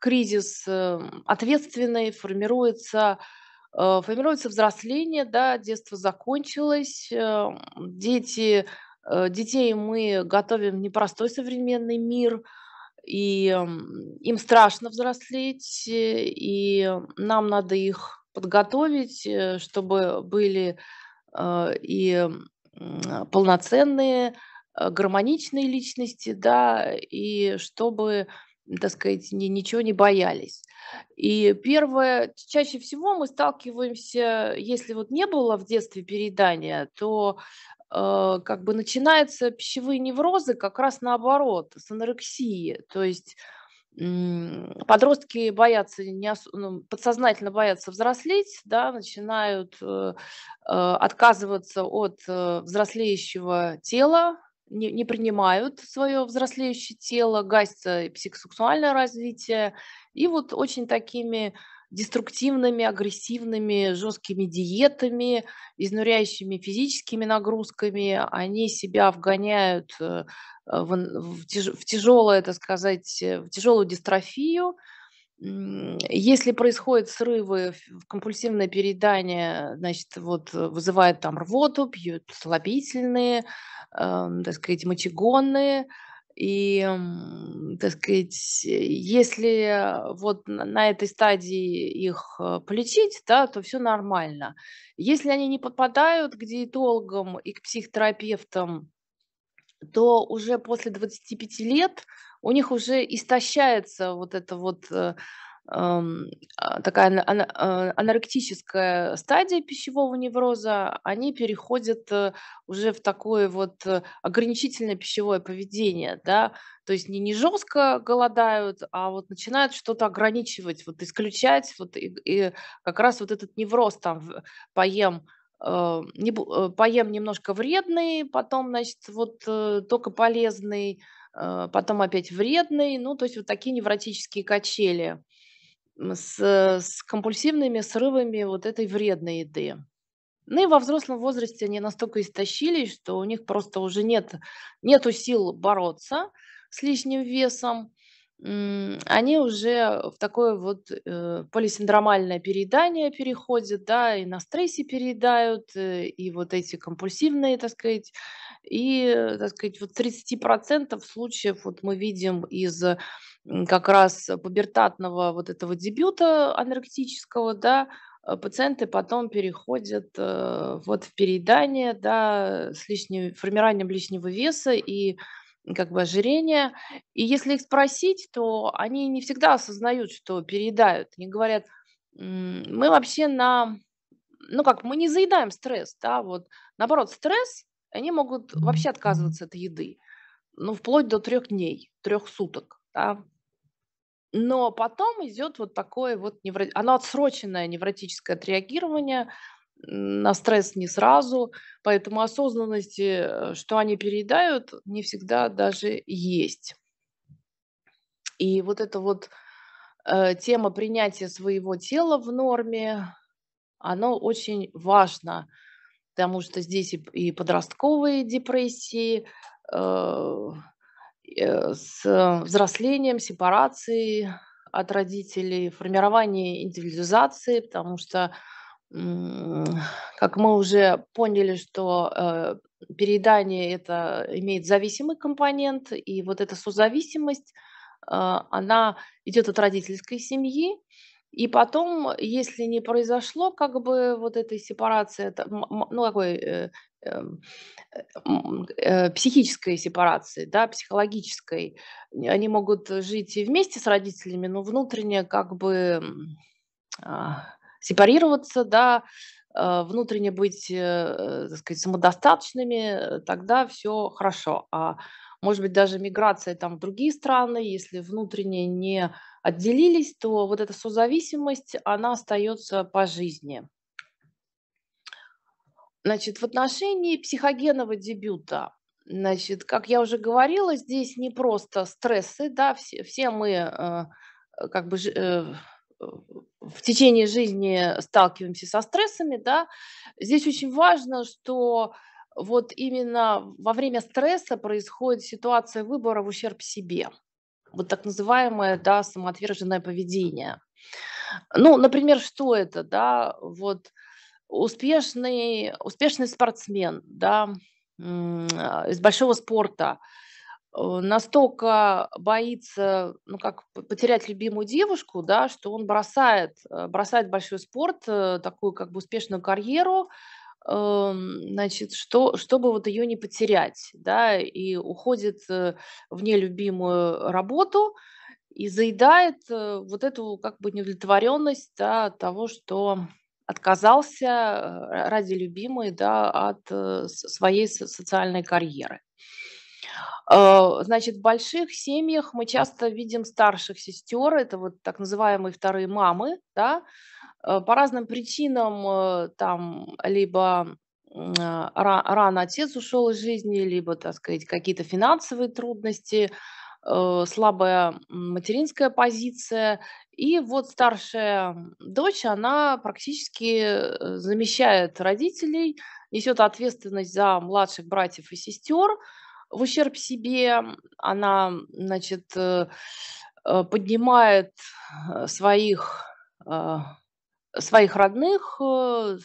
кризис э, ответственный, формируется, формируется взросление, да, детство закончилось, дети, детей мы готовим в непростой современный мир, и им страшно взрослеть, и нам надо их подготовить, э, чтобы были э, и э, полноценные, гармоничные личности, да, и чтобы, так сказать, ни, ничего не боялись. И первое, чаще всего мы сталкиваемся, если вот не было в детстве переедания, то э, как бы начинаются пищевые неврозы как раз наоборот, с анорексии, то есть Подростки боятся, не ну, подсознательно боятся взрослеть, да, начинают э, э, отказываться от э, взрослеющего тела, не, принимают свое взрослеющее тело, гасится психосексуальное развитие. И вот очень такими деструктивными, агрессивными, жесткими диетами, изнуряющими физическими нагрузками. Они себя вгоняют э, э, в, в, тяж, в тяжелое, так сказать, э, в тяжелую дистрофию. Если происходят срывы, компульсивное передание, значит, вот вызывает там рвоту, пьют слабительные, э, так сказать, мочегонные, и, так сказать, если вот на этой стадии их э, полечить, да, то все нормально. Если они не попадают к диетологам и к психотерапевтам, то уже после 25 лет у них уже истощается вот это вот э, а, такая аноректическая а, стадия пищевого невроза, они переходят э, уже в такое вот э, ограничительное пищевое поведение, да, то есть не, не жестко голодают, а вот начинают что-то ограничивать, вот исключать, вот и, и как раз вот этот невроз там поем э, не, поем немножко вредный, потом, значит, вот только полезный, потом опять вредный, ну, то есть вот такие невротические качели с, с компульсивными срывами вот этой вредной еды. Ну и во взрослом возрасте они настолько истощились, что у них просто уже нет нету сил бороться с лишним весом. Они уже в такое вот э, полисиндромальное переедание переходят, да, и на стрессе переедают, э, и вот эти компульсивные, так сказать, и, э, так сказать, вот 30% случаев вот мы видим из как раз пубертатного вот этого дебюта анорексического, да, э, пациенты потом переходят э, вот в переедание, да, с лишним, формированием лишнего веса и как бы ожирение. И если их спросить, то они не всегда осознают, что переедают. Они говорят, мы вообще на... Ну как, мы не заедаем стресс, да, вот. Наоборот, стресс, они могут вообще отказываться от еды. Ну, вплоть до трех дней, трех суток, да, но потом идет вот такое вот невр оно отсроченное невротическое отреагирование на стресс не сразу, поэтому осознанности, э, что они переедают, не всегда даже есть. И вот эта вот э, тема принятия своего тела в норме, она очень важно, потому что здесь и, и подростковые депрессии, э, Э, с взрослением, сепарацией от родителей, формирование индивидуализации, потому что, как мы уже поняли, что э, переедание это имеет зависимый компонент, и вот эта созависимость, э, она идет от родительской семьи, и потом, если не произошло как бы вот этой сепарации, ну, какой Эм, э, психической сепарации, да, психологической. Они могут жить и вместе с родителями, но внутренне как бы а, сепарироваться, да, э, внутренне быть, э, так сказать, самодостаточными, тогда все хорошо. А может быть, даже миграция там в другие страны, если внутренне не отделились, то вот эта созависимость, она остается по жизни. Значит, в отношении психогенного дебюта, значит, как я уже говорила, здесь не просто стрессы, да, все, все мы э, э как бы э, в течение жизни сталкиваемся со стрессами, да. Здесь очень важно, что вот именно во время стресса происходит ситуация выбора в ущерб себе. Вот так называемое, да, самоотверженное поведение. Ну, например, что это, да, вот успешный, успешный спортсмен, да, а, из большого спорта, э, настолько боится, ну как потерять любимую девушку, да, что он бросает, э, бросает большой спорт, э, такую как бы успешную карьеру, эм, значит, что, чтобы вот ее не потерять, да, и уходит в нелюбимую работу и заедает вот эту как бы неудовлетворенность да, того, что отказался э, ради любимой да, от э, своей социальной карьеры. Э, значит, в больших семьях мы часто видим старших сестер, это вот так называемые вторые мамы, да, по разным причинам, там, либо рано отец ушел из жизни, либо, так сказать, какие-то финансовые трудности, Э, слабая материнская позиция. И вот старшая дочь, она практически э, замещает родителей, несет ответственность за младших братьев и сестер в ущерб себе. Она, значит, э, поднимает своих своих родных по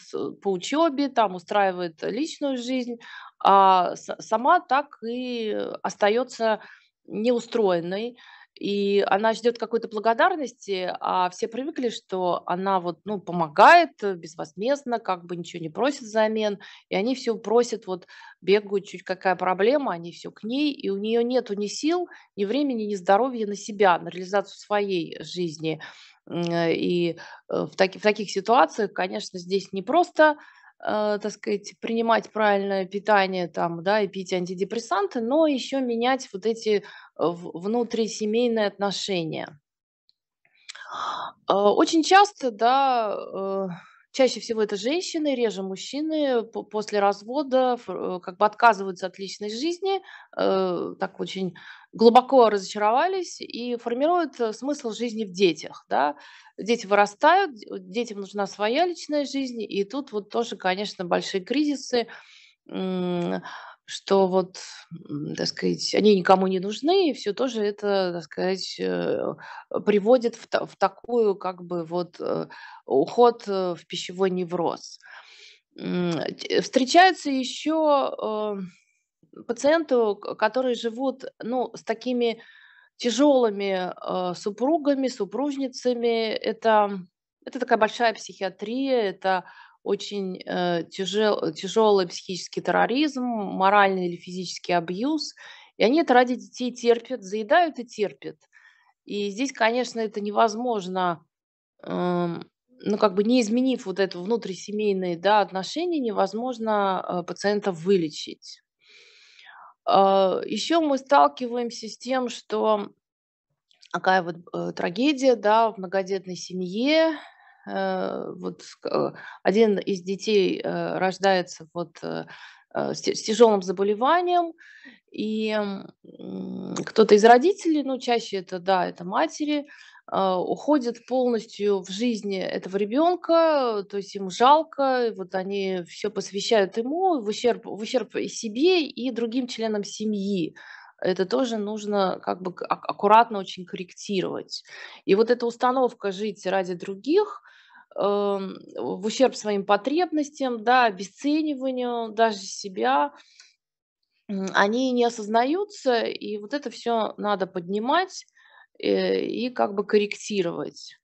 учебе, там устраивает личную жизнь, а сама так и остается неустроенной, и она ждет какой-то благодарности, а все привыкли, что она вот, ну, помогает э, безвозмездно, как бы ничего не просит взамен, и они все просят, вот бегают, чуть какая проблема, они все к ней, и у нее нету ни сил, ни времени, ни здоровья на себя, на реализацию своей жизни. Э, и э, в, таки, в таких ситуациях, конечно, здесь не просто э, так сказать, принимать правильное питание там, да, и пить антидепрессанты, но еще менять вот эти э, внутрисемейные отношения. Э, очень часто, да, э, Чаще всего это женщины, реже мужчины после развода э, как бы отказываются от личной жизни, э, так очень глубоко разочаровались и формируют э, смысл жизни в детях. Да? Дети вырастают, детям нужна своя личная жизнь, и тут вот тоже, конечно, большие кризисы, что вот, так сказать, они никому не нужны, и все тоже это, так сказать, э, приводит в, в такую как бы вот э, уход э, в пищевой невроз. Встречаются еще пациенты, которые живут ну, с такими тяжелыми супругами, супружницами. Это, это такая большая психиатрия, это очень э, тяжел, тяжелый психический терроризм, моральный или физический абьюз. И они это ради детей терпят, заедают и терпят. И здесь, конечно, это невозможно, э, ну как бы не изменив вот это внутрисемейные да, отношения, невозможно э, пациента вылечить. Э, а, еще мы сталкиваемся с тем, что такая вот э, трагедия да, в многодетной семье, Э, вот э, один из детей э, рождается вот с тяжелым заболеванием, и кто-то из родителей, ну, чаще это, да, это матери, уходит полностью в жизни этого ребенка, то есть им жалко, вот они все посвящают ему в ущерб, в ущерб и себе, и другим членам семьи это тоже нужно как бы аккуратно очень корректировать. И вот эта установка жить ради других эм, в ущерб своим потребностям, да, обесцениванию даже себя, они не осознаются, и вот это все надо поднимать э, и как бы корректировать.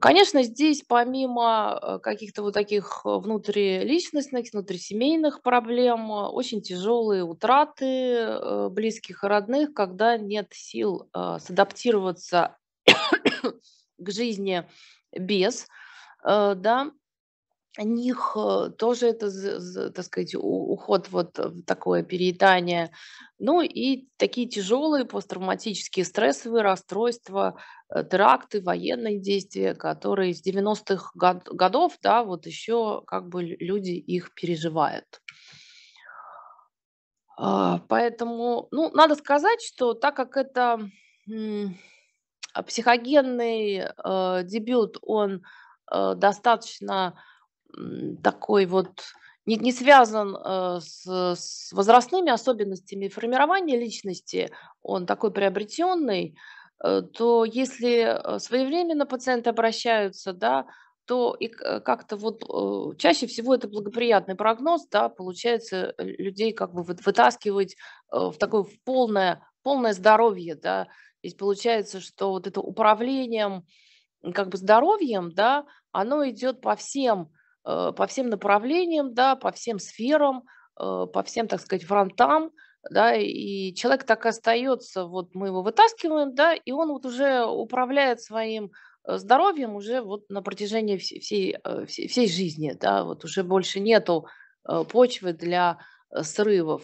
Конечно, здесь помимо э, каких-то вот таких э, внутриличностных, внутрисемейных проблем, э, очень тяжелые утраты близких и родных, когда нет сил садаптироваться к жизни без, да, них э, тоже это, так сказать, уход вот в такое переедание. Ну и такие тяжелые посттравматические стрессовые расстройства, э, теракты, военные действия, которые с 90-х год, годов, да, вот еще как бы люди их переживают. А, поэтому, ну, надо сказать, что так как это психогенный э, дебют, он достаточно такой вот не, не связан э, с, с возрастными особенностями формирования личности, он такой приобретенный, э, то если э, своевременно пациенты обращаются, да, то и как-то вот э, чаще всего это благоприятный прогноз, да, получается э, людей как бы вытаскивать э, в такое в полное, полное здоровье, да, здесь получается, что вот это управлением как бы здоровьем, да, оно идет по всем Э, по всем направлениям, да, по всем сферам, э, по всем, так сказать, фронтам, да, и человек так остается, вот мы его вытаскиваем, да, и он вот уже управляет своим э, здоровьем уже вот на протяжении всей, всей, всей жизни, да, вот уже больше нету почвы для срывов.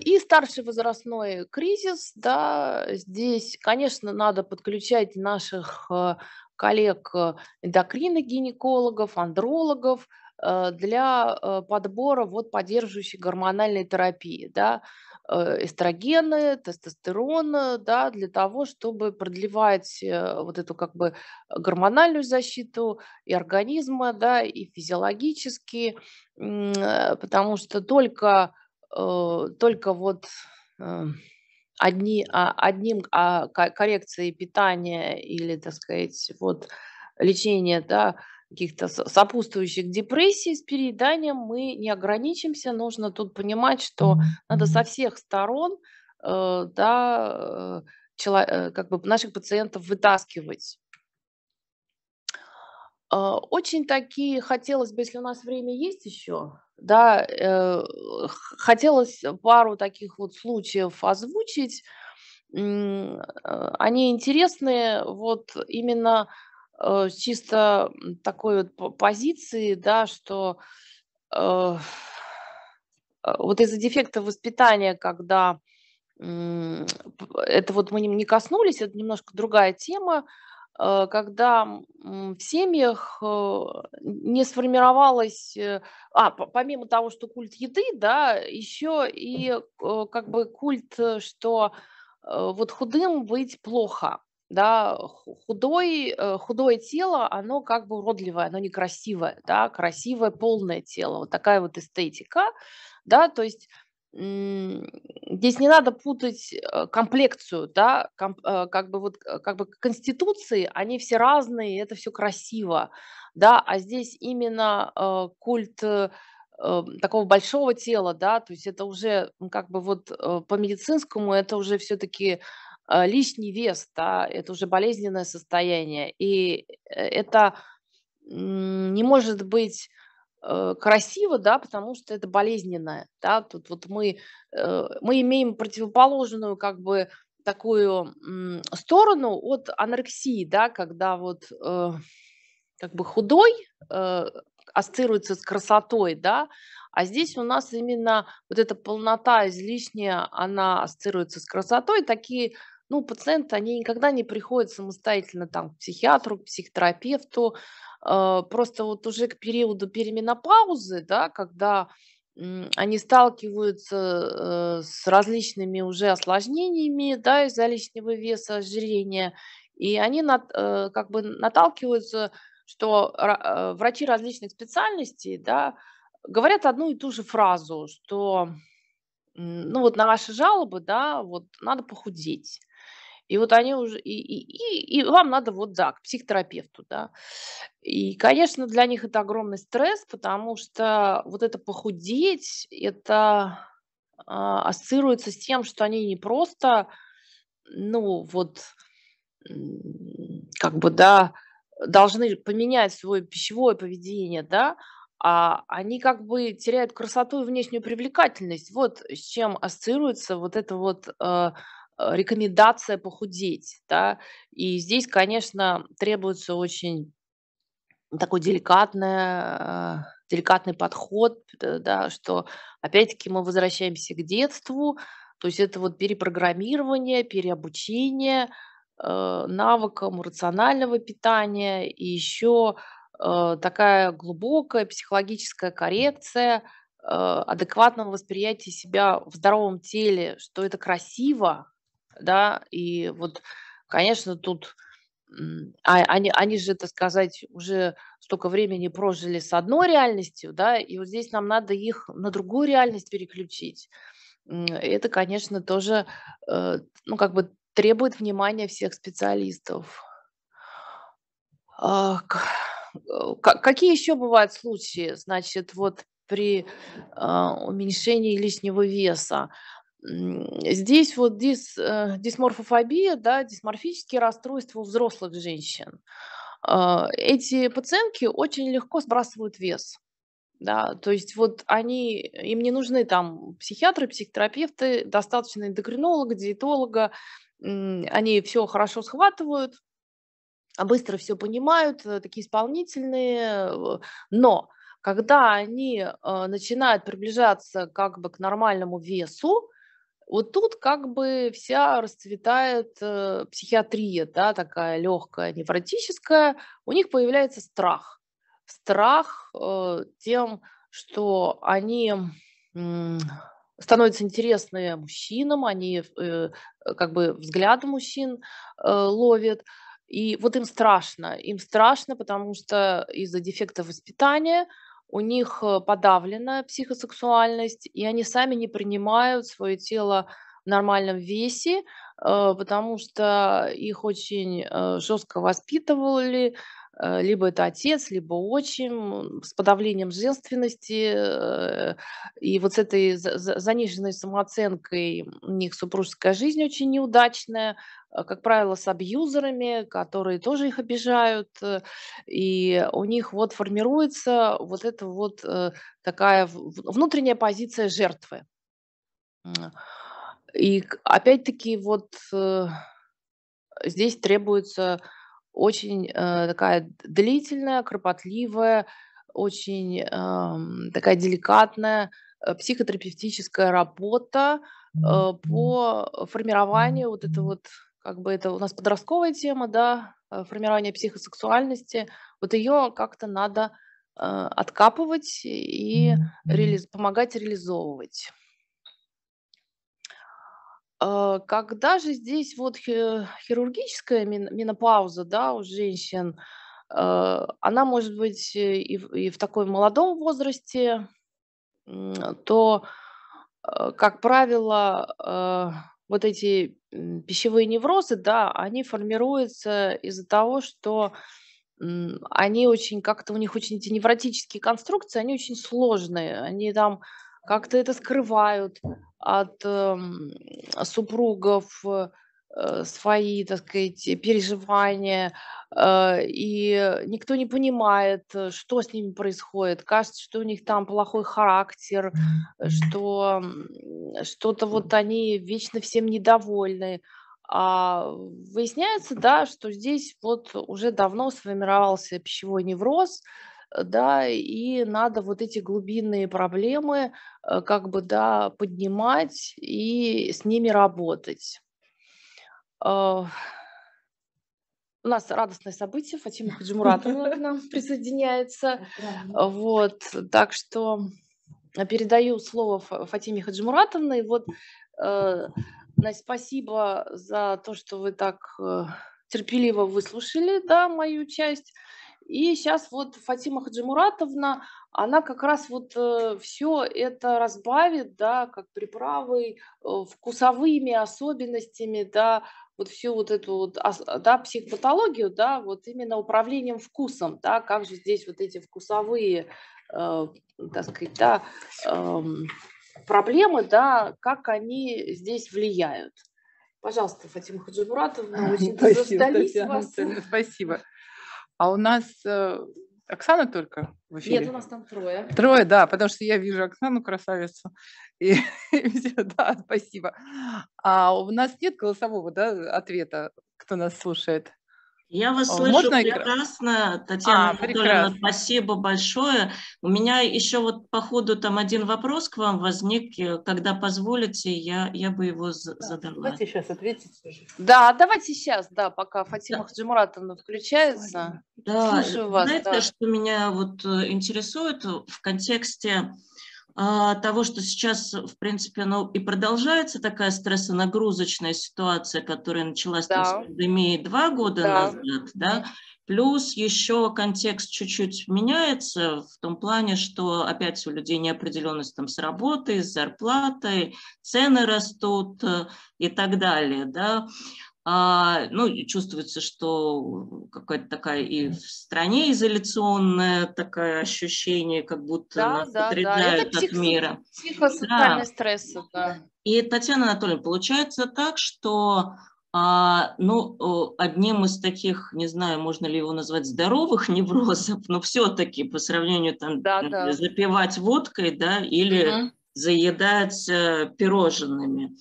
И старший возрастной кризис, да, здесь, конечно, надо подключать наших коллег э, эндокринных гинекологов, андрологов э, для э, подбора вот поддерживающей гормональной терапии, да, эстрогены, тестостерон, да, для того, чтобы продлевать вот эту как бы гормональную защиту и организма, да, и физиологически, потому что только, только вот одни, а, одним а коррекцией питания или, так сказать, вот лечения да, каких-то сопутствующих депрессий с перееданием мы не ограничимся. Нужно тут понимать, что надо со всех сторон э, да, э, э, как бы наших пациентов вытаскивать. А, очень такие хотелось бы, если у нас время есть еще, да, э, хотелось пару таких вот случаев озвучить. Э, они интересные вот именно э, чисто такой вот позиции, да, что э, э, вот из-за дефекта воспитания, когда это вот мы не коснулись, это немножко другая тема, Э, когда в семьях э, не сформировалось, э, а помимо того, что культ еды, да, еще и как бы культ, что вот худым быть плохо, да, худой, худое тело, оно как бы уродливое, оно некрасивое, да, красивое полное тело, вот такая вот эстетика, да, то есть здесь не надо путать э, комплекцию, да, комп, э, как бы вот э, как бы конституции, они все разные, это все красиво, да, а здесь именно культ такого большого тела, да, то есть это уже как бы вот по медицинскому это уже все-таки лишний вес, да, это уже болезненное состояние, и это не может быть Э, красиво, да, потому что это болезненное, да, тут вот мы, э, мы имеем противоположную как бы такую сторону от анорексии, да, когда вот э, как бы худой ассоциируется с красотой, да, а здесь у нас именно вот эта полнота излишняя, она ассоциируется с красотой, такие ну, пациенты, они никогда не приходят самостоятельно там, к психиатру, к психотерапевту. Э, просто вот уже к периоду переменопаузы, да, когда они сталкиваются э, с различными уже осложнениями да, из-за лишнего веса, ожирения, и они над, э, как бы наталкиваются, что врачи различных специальностей да, говорят одну и ту же фразу, что ну вот на ваши жалобы, да, вот надо похудеть. И вот они уже, и, и, и, и вам надо вот да, к психотерапевту, да. И, конечно, для них это огромный стресс, потому что вот это похудеть, это э, ассоциируется с тем, что они не просто, ну, вот, как бы, да, должны поменять свое пищевое поведение, да, а они как бы теряют красоту и внешнюю привлекательность. Вот с чем ассоциируется вот это вот э, Э, рекомендация похудеть, да, и здесь, конечно, требуется очень такой деликатный, э, деликатный подход, да, что опять-таки мы возвращаемся к детству, то есть это вот перепрограммирование, переобучение э, навыкам рационального питания и еще такая глубокая психологическая коррекция адекватного восприятия себя в здоровом теле, что это красиво, да, и вот, конечно, тут а, они, они же, так сказать, уже столько времени прожили с одной реальностью, да, и вот здесь нам надо их на другую реальность переключить. Это, конечно, тоже, э, ну, как бы требует внимания всех специалистов. А, э, какие еще бывают случаи? Значит, вот при а, уменьшении лишнего веса. Здесь вот дис, э, дисморфофобия, да, дисморфические расстройства у взрослых женщин. Э, эти пациентки очень легко сбрасывают вес. Да, то есть вот они, им не нужны там психиатры, психотерапевты, достаточно эндокринолога, диетолога, они все хорошо схватывают, быстро все понимают, э, такие исполнительные, но когда они начинают приближаться как бы к нормальному весу, вот тут как бы вся расцветает э, психиатрия, да, такая легкая, невротическая. У них появляется страх. Страх э, тем, что они э, становятся интересны мужчинам, они э, как бы взгляд мужчин э, ловят. И вот им страшно. Им страшно, потому что из-за дефекта воспитания – у них э, подавлена психосексуальность, и они сами не принимают свое тело в нормальном весе, э, потому что их очень э, жестко воспитывали, Э, либо это отец, либо отчим, с подавлением женственности, э, и вот с этой заниженной самооценкой у них супружеская жизнь очень неудачная, э, как правило, с абьюзерами, которые тоже их обижают, и у них вот формируется вот эта вот такая внутренняя позиция жертвы. И опять-таки вот здесь требуется очень э, такая длительная, кропотливая, очень э, такая деликатная э, психотерапевтическая работа э, по формированию вот это вот как бы это у нас подростковая тема, да, э, формирование психосексуальности, вот ее как-то надо э, откапывать и реали- помогать реализовывать. Э, когда же здесь вот хирургическая менопауза да, у женщин, э, она может быть и в, и в такой молодом возрасте, то, э, как правило, вот эти пищевые неврозы, да, они формируются из-за того, что они очень как-то у них очень эти невротические конструкции, они очень сложные, они там как-то это скрывают от эм, э, супругов э, свои, так сказать, переживания, э, и никто не понимает, э, что с ними происходит. Кажется, что у них там плохой характер, что что-то вот они вечно всем недовольны. А выясняется, да, что здесь вот уже давно сформировался пищевой невроз, Э, да, и надо вот эти глубинные проблемы э, как бы, да, поднимать и с ними работать. Э, у нас радостное событие, Фатима Хаджимуратовна к нам присоединяется. Вот, так что передаю слово Фатиме Хаджимуратовне. И вот, Настя, спасибо за то, что вы так терпеливо выслушали, да, мою часть. И сейчас вот Фатима Хаджимуратовна, она как раз вот э, все это разбавит, да, как приправой, э, вкусовыми особенностями, да, вот всю вот эту вот, да, психопатологию, да, вот именно управлением вкусом, да, как же здесь вот эти вкусовые, э, так сказать, да, э, проблемы, да, как они здесь влияют. Пожалуйста, Фатима Хаджимуратовна, очень спасибо, Татьяна, вас.
Спасибо. А у нас э, Оксана только в эфире? Нет, у нас там трое. Трое, да, потому что я вижу Оксану, красавицу. И, да, спасибо. А у нас нет голосового да, ответа, кто нас слушает? Я вас а, слышу Можно
прекрасно, играть? Татьяна а, прекрасно. спасибо большое. У меня еще вот по ходу там один вопрос к вам возник, э, когда позволите, я, я бы его задала.
Давайте сейчас ответите. Да, давайте сейчас, да, пока Фатима да. Хаджимуратовна включается. Да. Слушаю вас. Знаете, да.
что меня вот э, интересует в контексте а, того, что сейчас, в принципе, ну, и продолжается такая стрессонагрузочная ситуация, которая началась да. с пандемии два года да. назад, да, плюс еще контекст чуть-чуть меняется в том плане, что опять у людей неопределенность там с работой, с зарплатой, цены растут э, и так далее, да, а, ну, чувствуется, что какая-то такая и в стране изоляционная такое ощущение, как будто да, нас да, потребляют да. Это от психо- мира.
Психосоциальный да. стресс, да.
И, Татьяна Анатольевна, получается так, что а, ну, э, одним из таких, не знаю, можно ли его назвать здоровых неврозов, но все-таки по сравнению там да, да. запивать водкой, да, или угу. заедать э, пирожными.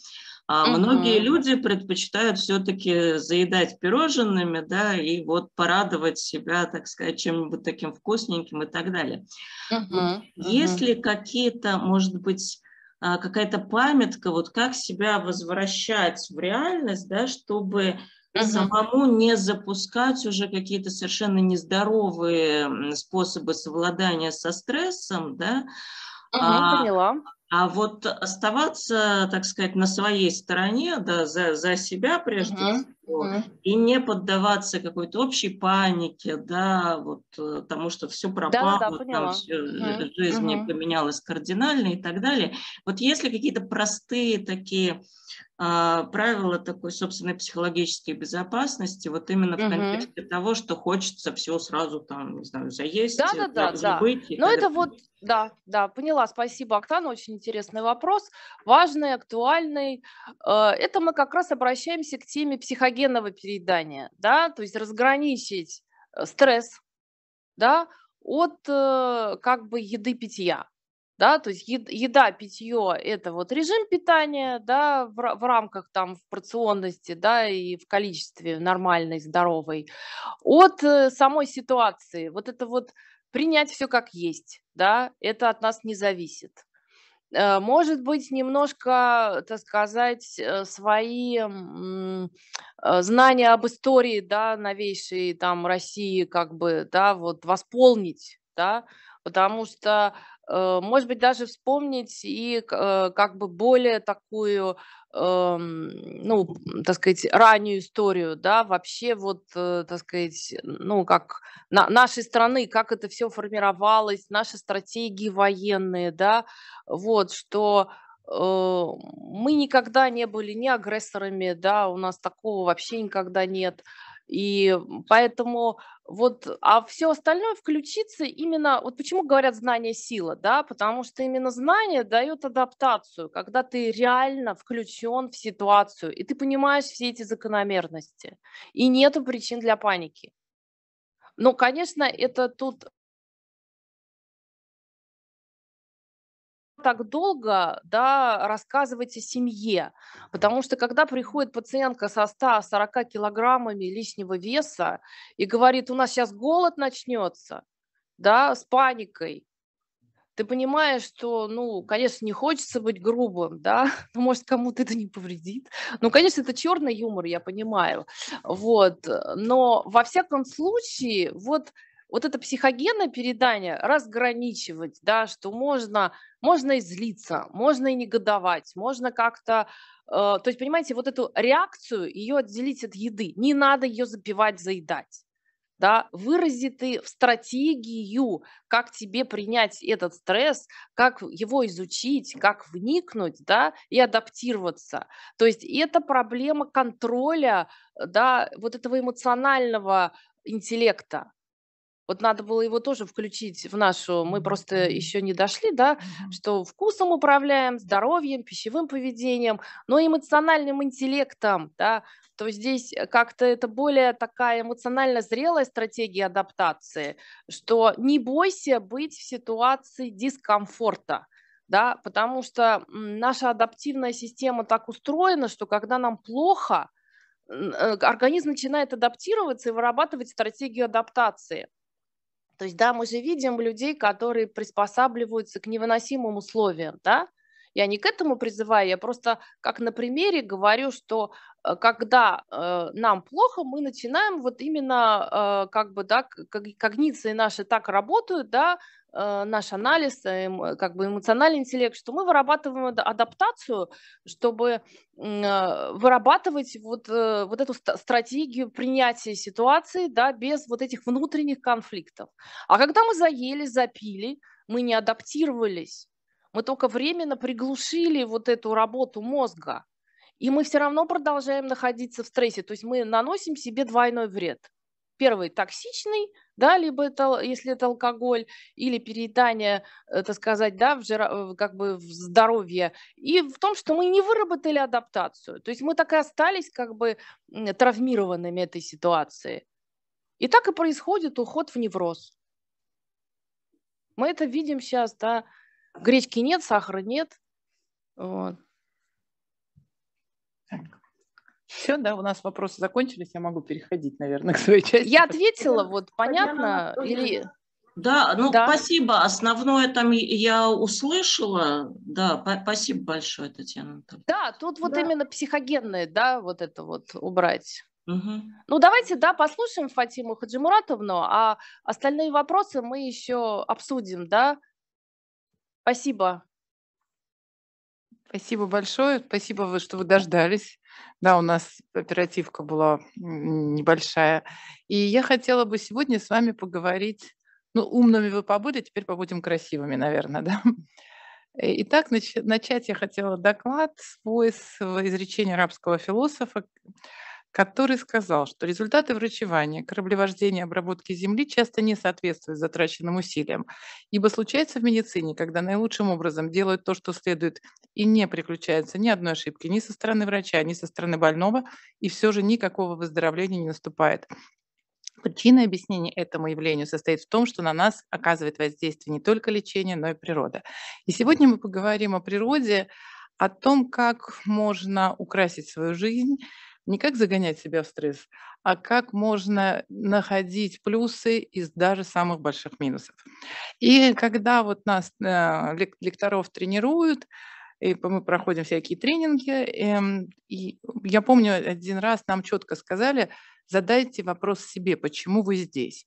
А угу. многие люди предпочитают все-таки заедать пирожными, да, и вот порадовать себя, так сказать, чем-нибудь таким вкусненьким и так далее. Угу. Вот, угу. ли какие-то, может быть, а, какая-то памятка, вот как себя возвращать в реальность, да, чтобы uh самому не запускать уже какие-то совершенно нездоровые способы совладания со стрессом, да,
uh а, поняла.
А вот оставаться, так сказать, на своей стороне, да, за, за себя прежде угу mm и не поддаваться какой-то общей панике, да, вот э, потому что все пропало, да, да, там все, mm э, жизнь mm поменялась кардинально и так далее. Вот если какие-то простые такие а, правила такой собственной психологической безопасности, вот именно в контексте того, что хочется все сразу там, не знаю, заесть, э, да, да, да, забыть. Да. Но ну, это вот,
да, да, поняла, спасибо, Октан, очень интересный вопрос, важный, актуальный. Это мы как раз обращаемся к теме психологии эндогенного переедания, да, то есть разграничить э, стресс, да, от э, как бы еды питья. Да, то есть еда, питье – это вот режим питания, да, в, в рамках там в порционности, да, и в количестве нормальной, здоровой. От э, самой ситуации, вот это вот принять все как есть, да, это от нас не зависит. Э, может быть, немножко, так сказать, э, свои э, знания об истории, да, новейшей там России, как бы, да, вот восполнить, да, потому что, может быть, даже вспомнить и как бы более такую Эм, ну, так сказать, раннюю историю, да, вообще вот, э, так сказать, ну, как на, нашей страны, как это все формировалось, наши стратегии военные, да, вот, что э, мы никогда не были ни агрессорами, да, у нас такого вообще никогда нет. И поэтому вот, а все остальное включиться именно, вот почему говорят знание сила, да, потому что именно знание дает адаптацию, когда ты реально включен в ситуацию, и ты понимаешь все эти закономерности, и нету причин для паники. Ну, конечно, это тут так долго да, рассказывать о семье, потому что когда приходит пациентка со 140 килограммами лишнего веса и говорит, у нас сейчас голод начнется, да, с паникой, ты понимаешь, что, ну, конечно, не хочется быть грубым, да, ну, может, кому-то это не повредит. Ну, конечно, это черный юмор, я понимаю, вот, но во всяком случае, вот, вот это психогенное передание разграничивать, да, что можно можно и злиться, можно и негодовать, можно как-то... Э, то есть, понимаете, вот эту реакцию, ее отделить от еды. Не надо ее запивать, заедать. Да, вырази ты в стратегию, как тебе принять этот стресс, как его изучить, как вникнуть, да, и адаптироваться. То есть это проблема контроля, э, да, вот этого эмоционального интеллекта. Вот надо было его тоже включить в нашу, мы просто еще не дошли, да, что вкусом управляем, здоровьем, пищевым поведением, но и эмоциональным интеллектом, да, то здесь э, как-то это более такая эмоционально зрелая стратегия адаптации, что не бойся быть в ситуации дискомфорта, да, потому что наша адаптивная система так устроена, что когда нам плохо, э, организм начинает адаптироваться и вырабатывать стратегию адаптации. То есть, да, мы же видим людей, которые приспосабливаются к невыносимым условиям, да. Я не к этому призываю, я просто как на примере говорю, что Э, когда э, нам плохо, мы начинаем вот именно э, как бы, да, когниции наши так работают, да, э, наш анализ, эм, э, как бы эмоциональный интеллект, что мы вырабатываем адаптацию, чтобы э, вырабатывать вот, э, вот эту стратегию принятия ситуации, да, без вот этих внутренних конфликтов. А когда мы заели, запили, мы не адаптировались, мы только временно приглушили вот эту работу мозга, и мы все равно продолжаем находиться в стрессе. То есть мы наносим себе двойной вред. Первый токсичный, да, либо это, если это алкоголь, или переедание, э, так сказать, да, в, жира, как бы в здоровье, и в том, что мы не выработали адаптацию. То есть мы так и остались как бы травмированными этой ситуации. И так и происходит уход в невроз. Мы это видим сейчас, да, гречки нет, сахара нет.
Вот. Все, да, у нас вопросы закончились, я могу переходить, наверное, к своей части.
Я ответила, вот понятно, или... Да, ну да. спасибо. Основное там я
услышала. Да, спасибо большое, Татьяна.
Да, тут вот да. именно психогенное, да, вот это вот убрать. Угу. Ну, давайте, да, послушаем Фатиму Хаджимуратовну, а остальные вопросы мы еще обсудим, да?
Спасибо. Спасибо большое. Спасибо, что вы дождались. Да, у нас оперативка была небольшая. И я хотела бы сегодня с вами поговорить. Ну, умными вы побыли, теперь побудем красивыми, наверное, да? Итак, начать я хотела доклад свой с изречения арабского философа который сказал, что результаты врачевания, кораблевождения, обработки земли часто не соответствуют затраченным усилиям, ибо случается в медицине, когда наилучшим образом делают то, что следует, и не приключается ни одной ошибки ни со стороны врача, ни со стороны больного, и все же никакого выздоровления не наступает. Причина объяснения этому явлению состоит в том, что на нас оказывает воздействие не только лечение, но и природа. И сегодня мы поговорим о природе, о том, как можно украсить свою жизнь, не как загонять себя в стресс, а как можно находить плюсы из даже самых больших минусов. И когда вот нас э, лекторов тренируют, и мы проходим всякие тренинги, эм, и я помню один раз нам четко сказали, задайте вопрос себе, почему вы здесь.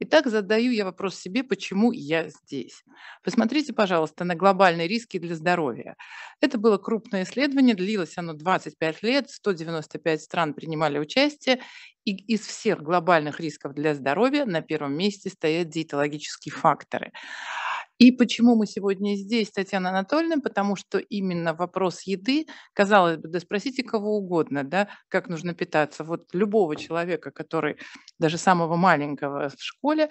Итак, задаю я вопрос себе, почему я здесь. Посмотрите, пожалуйста, на глобальные риски для здоровья. Это было крупное исследование, длилось оно 25 лет, 195 стран принимали участие, и из всех глобальных рисков для здоровья на первом месте стоят диетологические факторы. И почему мы сегодня здесь, Татьяна Анатольевна? Потому что именно вопрос еды, казалось бы, да спросите кого угодно, да, как нужно питаться. Вот любого человека, который даже самого маленького в школе,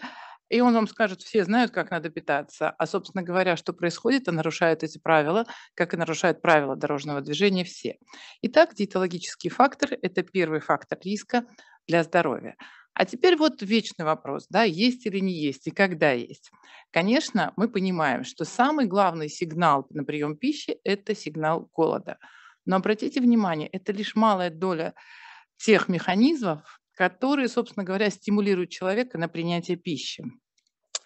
и он вам скажет, все знают, как надо питаться. А, собственно говоря, что происходит, он нарушают эти правила, как и нарушают правила дорожного движения все. Итак, диетологический фактор – это первый фактор риска для здоровья. А теперь вот вечный вопрос, да, есть или не есть и когда есть. Конечно, мы понимаем, что самый главный сигнал на прием пищи – это сигнал голода. Но обратите внимание, это лишь малая доля тех механизмов, которые, собственно говоря, стимулируют человека на принятие пищи.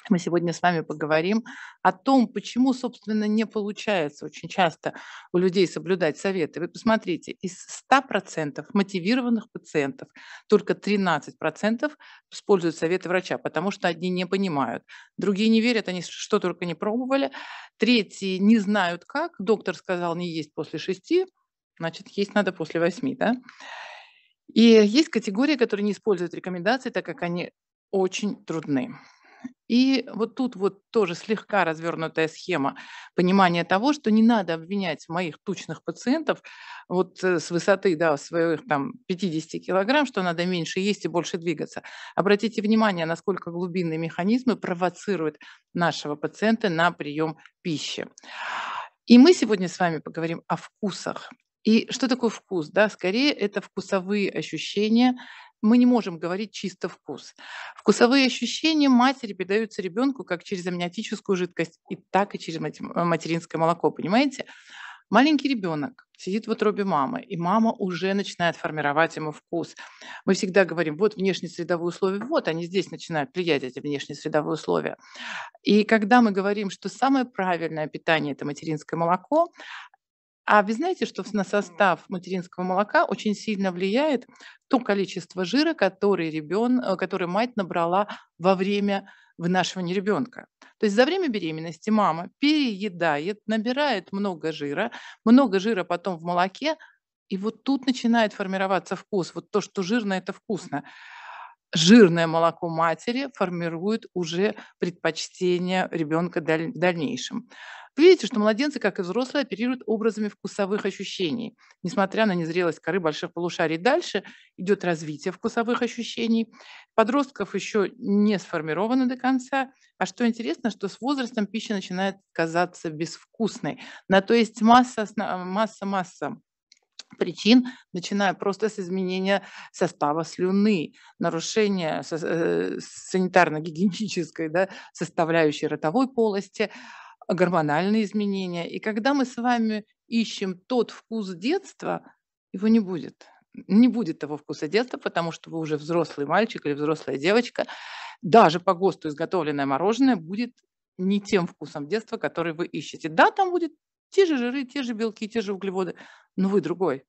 Мы сегодня с вами поговорим о том, почему, собственно, не получается очень часто у людей соблюдать советы. Вы посмотрите, из 100% мотивированных пациентов только 13% используют советы врача, потому что одни не понимают, другие не верят, они что только не пробовали, третьи не знают как, доктор сказал не есть после 6, значит, есть надо после 8, да? И есть категория, которые не используют рекомендации, так как они очень трудны. И вот тут вот тоже слегка развернутая схема понимания того, что не надо обвинять моих тучных пациентов вот э, с высоты да, своих там 50 килограмм, что надо меньше есть и больше двигаться. Обратите внимание, насколько глубинные механизмы провоцируют нашего пациента на прием пищи. И мы сегодня с вами поговорим о вкусах. И что такое вкус? Да? Скорее, это вкусовые ощущения, мы не можем говорить чисто вкус. Вкусовые ощущения матери передаются ребенку как через амниотическую жидкость, и так и через э, материнское молоко, понимаете? Маленький ребенок сидит в утробе мамы, и мама уже начинает формировать ему вкус. Мы всегда говорим, вот внешние средовые условия, вот они здесь начинают влиять, эти внешние средовые условия. И когда мы говорим, что самое правильное питание – это материнское молоко, а вы знаете, что на состав материнского молока очень сильно влияет то количество жира, который, ребен, э, который мать набрала во время вынашивания ребенка. То есть за время беременности мама переедает, набирает много жира, много жира потом в молоке, и вот тут начинает формироваться вкус. Вот то, что жирно, это вкусно. Жирное молоко матери формирует уже предпочтение ребенка в дальнейшем видите, что младенцы, как и взрослые, оперируют образами вкусовых ощущений. Несмотря на незрелость коры больших полушарий дальше, идет развитие вкусовых ощущений. Подростков еще не сформировано до конца. А что интересно, что с возрастом пища начинает казаться безвкусной. На то есть масса, масса, масса причин, начиная просто с изменения состава слюны, нарушения э, санитарно-гигиенической да, составляющей ротовой полости, гормональные изменения. И когда мы с вами ищем тот вкус детства, его не будет. Не будет того вкуса детства, потому что вы уже взрослый мальчик или взрослая девочка. Даже по ГОСТу изготовленное мороженое будет не тем вкусом детства, который вы ищете. Да, там будет те же жиры, те же белки, те же углеводы, но вы другой.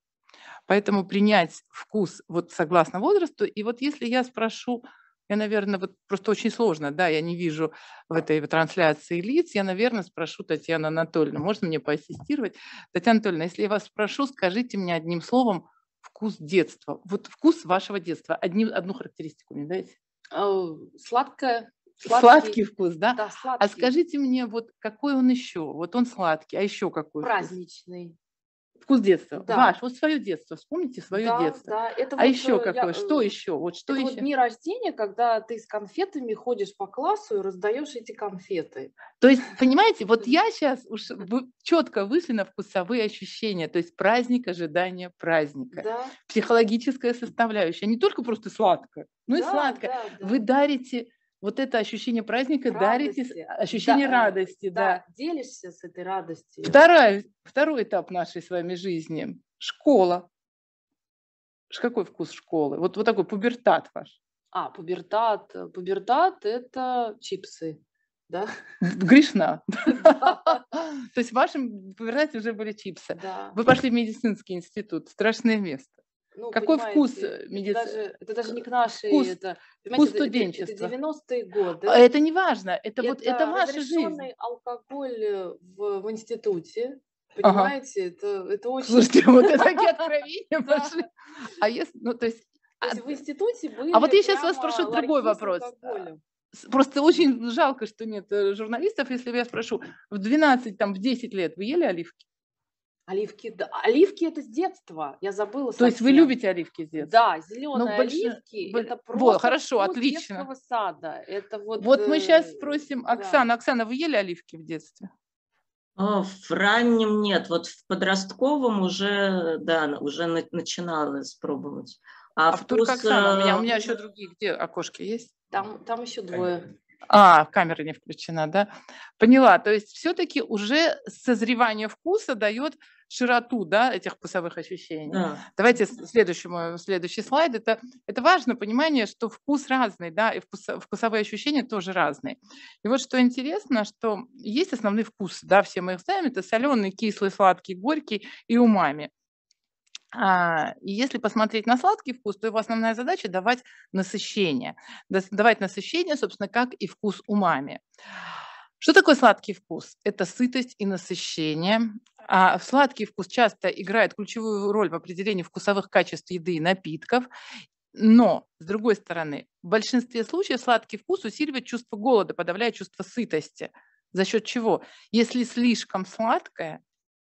Поэтому принять вкус вот согласно возрасту. И вот если я спрошу, я, наверное, вот просто очень сложно, да, я не вижу в этой трансляции лиц. Я, наверное, спрошу Татьяну Анатольевну, можно мне поассистировать? Татьяна Анатольевна, если я вас спрошу, скажите мне одним словом вкус детства. Вот вкус вашего детства. Одним, одну характеристику мне дайте.
Э, сладкое, Сладкий, сладкий вкус, да? Да, а сладкий. А скажите
мне, вот какой он еще? Вот он сладкий, а еще какой? Праздничный. Вкус? Вкус детства. Да. Ваш, вот свое детство. Вспомните свое да, детство. Да. Это а вот еще э, какое? Что э, еще? Вот что это еще? Вот дни
рождения, когда ты с конфетами ходишь по классу и раздаешь эти конфеты. То
есть, понимаете, вот я сейчас уж четко вышли на вкусовые ощущения. То есть праздник, ожидание праздника. Да. Психологическая составляющая. Не только просто сладко, но да, и сладко. Да, да. Вы дарите вот это ощущение праздника дарите, ощущение да, радости, да.
да. Делишься с этой радостью. Второй
второй этап нашей с вами жизни – школа. Какой вкус школы? Вот, вот такой пубертат ваш.
А, пубертат. Пубертат
– это чипсы, да? Грешна. То есть в вашем пубертате уже были чипсы. Вы пошли в медицинский институт. Страшное место.
Ну, Какой вкус э, медицины? Это даже, это не к э, нашей... Вкус, это, вкус студенчества. Это, 90-е годы.
А это не важно. Это, это вот, это ваша жизнь.
алкоголь э, в, в институте. Понимаете, ага. это, это очень... Слушайте, вот это такие откровения пошли.
А если, ну, то есть...
То а есть в институте были А вот я сейчас вас спрошу другой вопрос. А,
просто очень жалко, что нет журналистов, если я спрошу, в 12, там, в 10 лет вы ели оливки? Оливки, да. Оливки это с детства. Я забыла. Совсем. То есть вы любите оливки с детства? Да, зеленые ну, больш... оливки. Больш... Это просто вот, хорошо, отлично. детского
сада.
Это вот. Вот мы сейчас э, спросим Оксана. Да. Оксана, вы ели оливки в детстве?
в раннем нет, вот в подростковом уже, да, уже начинала
пробовать. А, а вкус... только Оксана, у меня, у э, меня еще
другие, где окошки есть? Там, там еще
двое. А, камера не включена, да? Поняла. То есть все-таки уже созревание вкуса дает широту да, этих вкусовых ощущений. Да. Давайте следующему, следующий слайд. Это, это важно понимание, что вкус разный, да, и вкус, вкусовые ощущения тоже разные. И вот что интересно, что есть основные вкусы, да, все мы их знаем, это соленый, кислый, сладкий, горький и умами. А, и если посмотреть на сладкий вкус, то его основная задача давать насыщение. Давать насыщение, собственно, как и вкус умами. Что такое сладкий вкус? Это сытость и насыщение. А сладкий вкус часто играет ключевую роль в определении вкусовых качеств еды и напитков. Но, с другой стороны, в большинстве случаев сладкий вкус усиливает чувство голода, подавляя чувство сытости. За счет чего? Если слишком сладкое,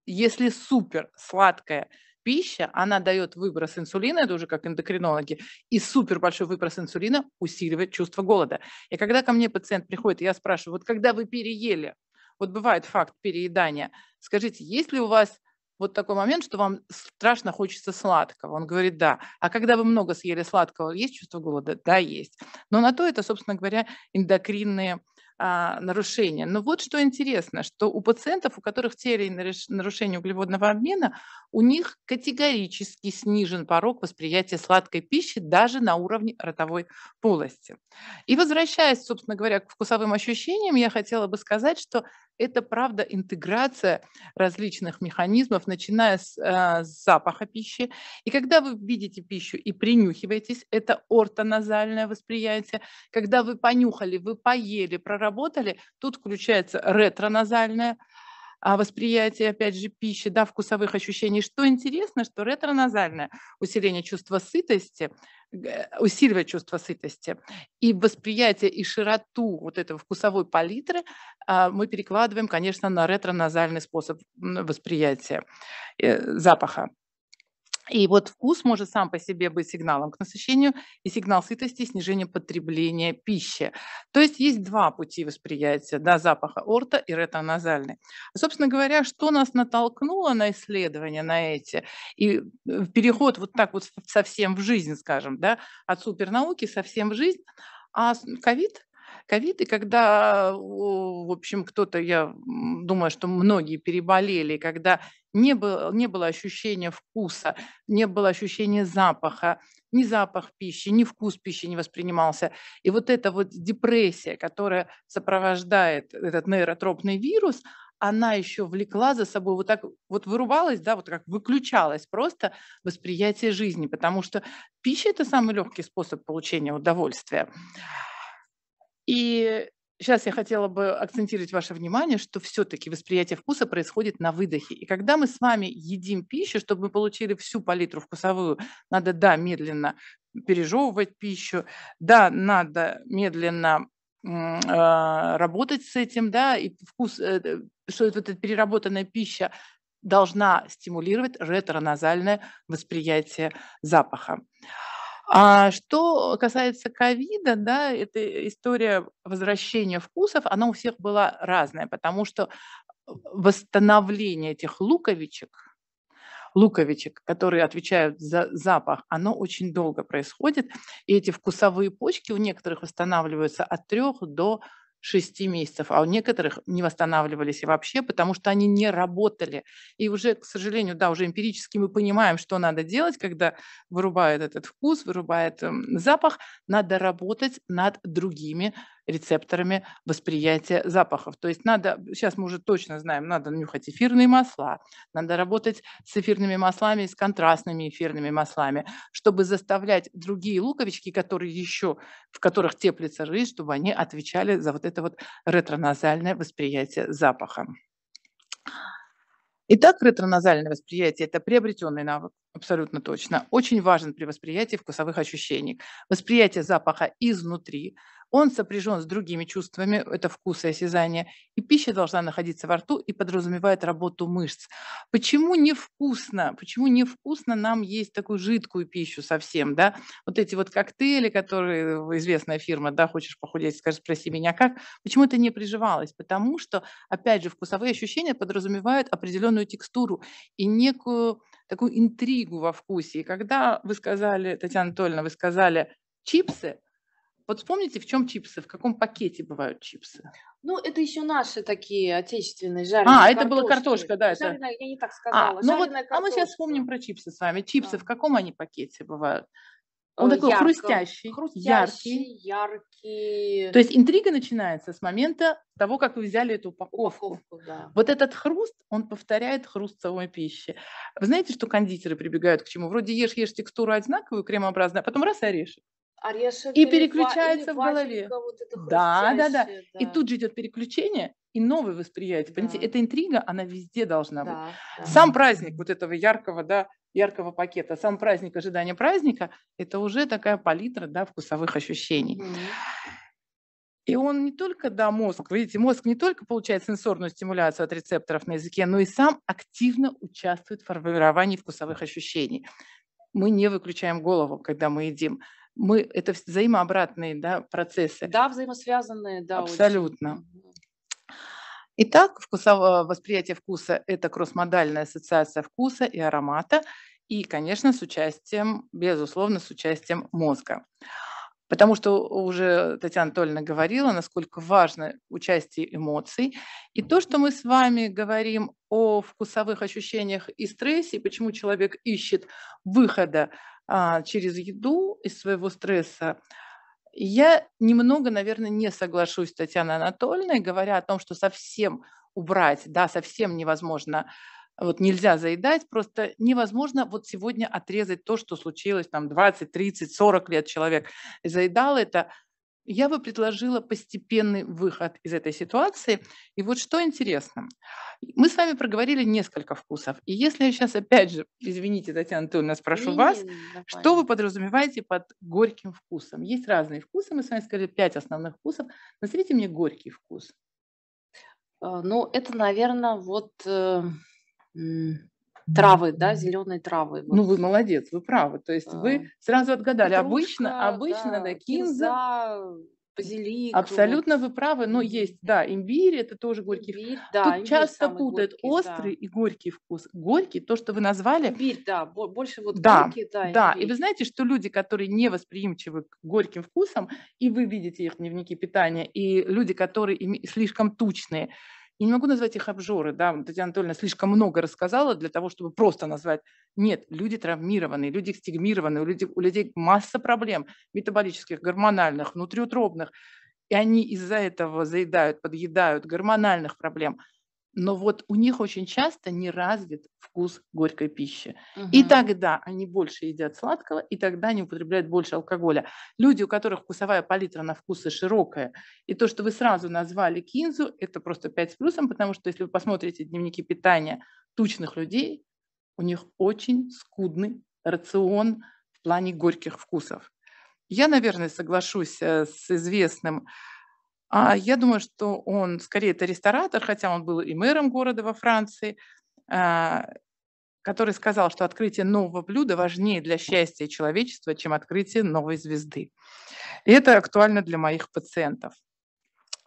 если супер сладкое – пища, она дает выброс инсулина, это уже как эндокринологи, и супер большой выброс инсулина усиливает чувство голода. И когда ко мне пациент приходит, я спрашиваю, вот когда вы переели, вот бывает факт переедания, скажите, есть ли у вас вот такой момент, что вам страшно хочется сладкого. Он говорит, да. А когда вы много съели сладкого, есть чувство голода? Да, есть. Но на то это, собственно говоря, эндокринные а, нарушения. Но вот что интересно, что у пациентов, у которых те нарушения углеводного обмена, у них категорически снижен порог восприятия сладкой пищи даже на уровне ротовой полости. И возвращаясь, собственно говоря, к вкусовым ощущениям, я хотела бы сказать, что это, правда, интеграция различных механизмов, начиная с, э, с запаха пищи. И когда вы видите пищу и принюхиваетесь, это ортоназальное восприятие. Когда вы понюхали, вы поели, проработали, тут включается ретроназальное восприятие а, восприятие, опять же, пищи, да, вкусовых ощущений. Что интересно, что ретроназальное усиление чувства сытости усиливает чувство сытости. И восприятие и широту вот этого вкусовой палитры а, мы перекладываем, конечно, на ретроназальный способ восприятия э, запаха. И вот вкус может сам по себе быть сигналом к насыщению и сигнал сытости, снижения потребления пищи. То есть есть два пути восприятия, да, запаха орта и ретоназальный. Собственно говоря, что нас натолкнуло на исследования на эти, и э, переход вот так вот совсем в жизнь, скажем, да, от супернауки совсем в жизнь, а ковид ковид, и когда, в общем, кто-то, я думаю, что многие переболели, когда не было, не было ощущения вкуса, не было ощущения запаха, ни запах пищи, ни вкус пищи не воспринимался. И вот эта вот депрессия, которая сопровождает этот нейротропный вирус, она еще влекла за собой, вот так вот вырубалась, да, вот как выключалась просто восприятие жизни, потому что пища – это самый легкий способ получения удовольствия. И Сейчас я хотела бы акцентировать ваше внимание, что все-таки восприятие вкуса происходит на выдохе. И когда мы с вами едим пищу, чтобы мы получили всю палитру вкусовую, надо, да, медленно пережевывать пищу, да, надо медленно э, работать с этим, да, и вкус, э, что это вот эта переработанная пища должна стимулировать ретроназальное восприятие запаха. А что касается ковида, да, эта история возвращения вкусов, она у всех была разная, потому что э, восстановление этих луковичек, луковичек, которые отвечают за запах, оно очень долго происходит, и эти вкусовые почки у некоторых восстанавливаются от трех до шести месяцев, а у некоторых не восстанавливались вообще, потому что они не работали. И уже, к сожалению, да, уже эмпирически мы понимаем, что надо делать, когда вырубает этот вкус, вырубает эм, запах, надо работать над другими рецепторами восприятия запахов. То есть надо, сейчас мы уже точно знаем, надо нюхать эфирные масла, надо работать с эфирными маслами, с контрастными эфирными маслами, чтобы заставлять другие луковички, которые еще, в которых теплится рысь, чтобы они отвечали за вот это вот ретроназальное восприятие запаха. Итак, ретроназальное восприятие – это приобретенный навык, абсолютно точно. Очень важен при восприятии вкусовых ощущений. Восприятие запаха изнутри – он сопряжен с другими чувствами, это вкус и осязание, и пища должна находиться во рту и подразумевает работу мышц. Почему невкусно? Почему невкусно нам есть такую жидкую пищу совсем, да? Вот эти вот коктейли, которые э, известная фирма, да, хочешь похудеть, скажи, спроси меня как. Почему это не приживалось? Потому что, опять же, вкусовые ощущения подразумевают определенную текстуру и некую такую интригу во вкусе. И когда вы сказали, Татьяна Анатольевна, вы сказали чипсы, вот вспомните, в чем чипсы, в каком пакете бывают чипсы? Ну, это еще
наши такие
отечественные жареные. А, это была картошка, да. Это... Жареная,
я не так а, сказала. А, ну вот, а мы сейчас
вспомним про чипсы с вами. Чипсы да. в каком они пакете бывают? Э, он такой хрустящий, хрустящий,
яркий. яркий. То есть интрига
начинается с момента того, как вы взяли эту упаковку. упаковку да. Вот этот хруст, он повторяет хруст самой пищи. Вы знаете, что кондитеры прибегают к чему? Вроде ешь, ешь текстуру одинаковую, кремообразную, а потом раз и орешек.
А и переключается в голове. Да, да, да. И
тут же идет переключение, и новое восприятие. Понимаете, эта интрига, она везде должна быть. Сам праздник вот этого яркого, да, яркого пакета, сам праздник ожидания праздника, это уже такая палитра, да, вкусовых ощущений. И он не только, да, мозг, видите, мозг не только получает сенсорную стимуляцию от рецепторов на языке, но и сам активно участвует в формировании вкусовых ощущений. Мы не выключаем голову, когда мы едим мы это взаимообратные да, процессы. Да,
взаимосвязанные, да. Абсолютно.
Очень. Итак, вкусовое восприятие вкуса – это кроссмодальная ассоциация вкуса и аромата, и, конечно, с участием, безусловно, с участием мозга. Потому что уже Татьяна Анатольевна говорила, насколько важно участие эмоций. И то, что мы с вами говорим о вкусовых ощущениях и стрессе, почему человек ищет выхода а, через еду из своего стресса, я немного, наверное, не соглашусь с Татьяной Анатольевной, говоря о том, что совсем убрать, да, совсем невозможно, вот нельзя заедать, просто невозможно вот сегодня отрезать то, что случилось там 20, 30, 40 лет человек заедал это, я бы предложила постепенный выход из этой ситуации. И вот что интересно, мы с вами проговорили несколько вкусов. И если я сейчас опять же, извините, Татьяна Анатольевна, спрошу не, вас, не, не, что вы подразумеваете под горьким вкусом? Есть разные вкусы, мы с вами сказали пять основных вкусов. Назовите мне горький вкус.
Э, ну, это, наверное, вот э,
травы, да, зеленые травы. Ну, вы молодец, вы правы. То есть а. вы сразу отгадали. Петрушка, обычно, обычно, да, кинза, базилик. Абсолютно вот. вы правы, но есть, да, имбирь, это тоже горький имбирь, Да, Тут часто путают горький, острый да. и горький вкус. Горький, то, что вы назвали. Имбирь, да, больше вот да, горький, да. Да, и вы знаете, что люди, которые не восприимчивы к горьким вкусам, и вы видите их дневники питания, и люди, которые слишком тучные, я не могу назвать их обжоры, да, Татьяна Анатольевна слишком много рассказала для того, чтобы просто назвать. Нет, люди травмированные, люди стигмированные, у людей, у людей масса проблем метаболических, гормональных, внутриутробных. И они из-за этого заедают, подъедают гормональных проблем – но вот у них очень часто не развит вкус горькой пищи. Угу. И тогда они больше едят сладкого, и тогда они употребляют больше алкоголя. Люди, у которых вкусовая палитра на вкусы широкая, и то, что вы сразу назвали кинзу, это просто 5 с плюсом, потому что если вы посмотрите дневники питания тучных людей, у них очень скудный рацион в плане горьких вкусов. Я, наверное, соглашусь э, с известным а я думаю, что он скорее это ресторатор, хотя он был и мэром города во Франции, а, который сказал, что открытие нового блюда важнее для счастья человечества, чем открытие новой звезды. И это актуально для моих пациентов.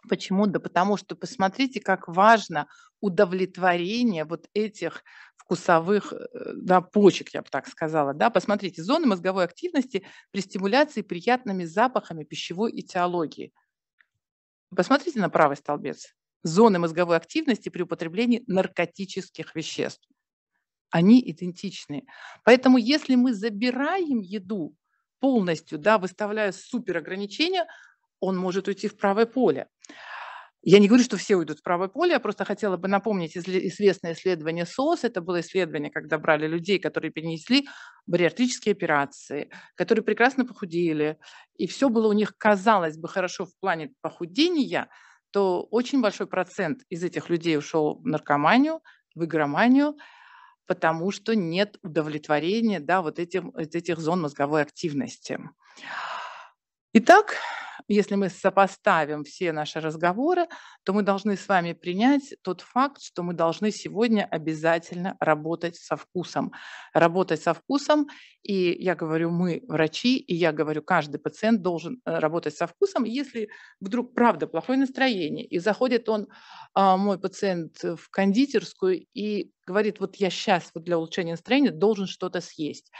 Почему? Да потому что посмотрите, как важно удовлетворение вот этих вкусовых э, да, почек, я бы так сказала. Да? Посмотрите, зоны мозговой активности при стимуляции приятными запахами пищевой этиологии – Посмотрите на правый столбец. Зоны мозговой активности при употреблении наркотических веществ. Они идентичны. Поэтому если мы забираем еду полностью, да, выставляя супер ограничения, он может уйти в правое поле. Я не говорю, что все уйдут в правое поле, я просто хотела бы напомнить известное исследование СОС. Это было исследование, когда брали людей, которые перенесли бариатрические операции, которые прекрасно похудели, и все было у них, казалось бы, хорошо в плане похудения, то очень большой процент из этих людей ушел в наркоманию, в игроманию, потому что нет удовлетворения да, вот этим, этих зон мозговой активности. Итак, если мы сопоставим все наши разговоры, то мы должны с вами принять тот факт, что мы должны сегодня обязательно работать со вкусом. Работать со вкусом, и я говорю, мы врачи, и я говорю, каждый пациент должен э, работать со вкусом. Если вдруг, правда, плохое настроение, и заходит он, а, мой пациент, в кондитерскую и говорит, вот я сейчас вот для улучшения настроения должен что-то съесть.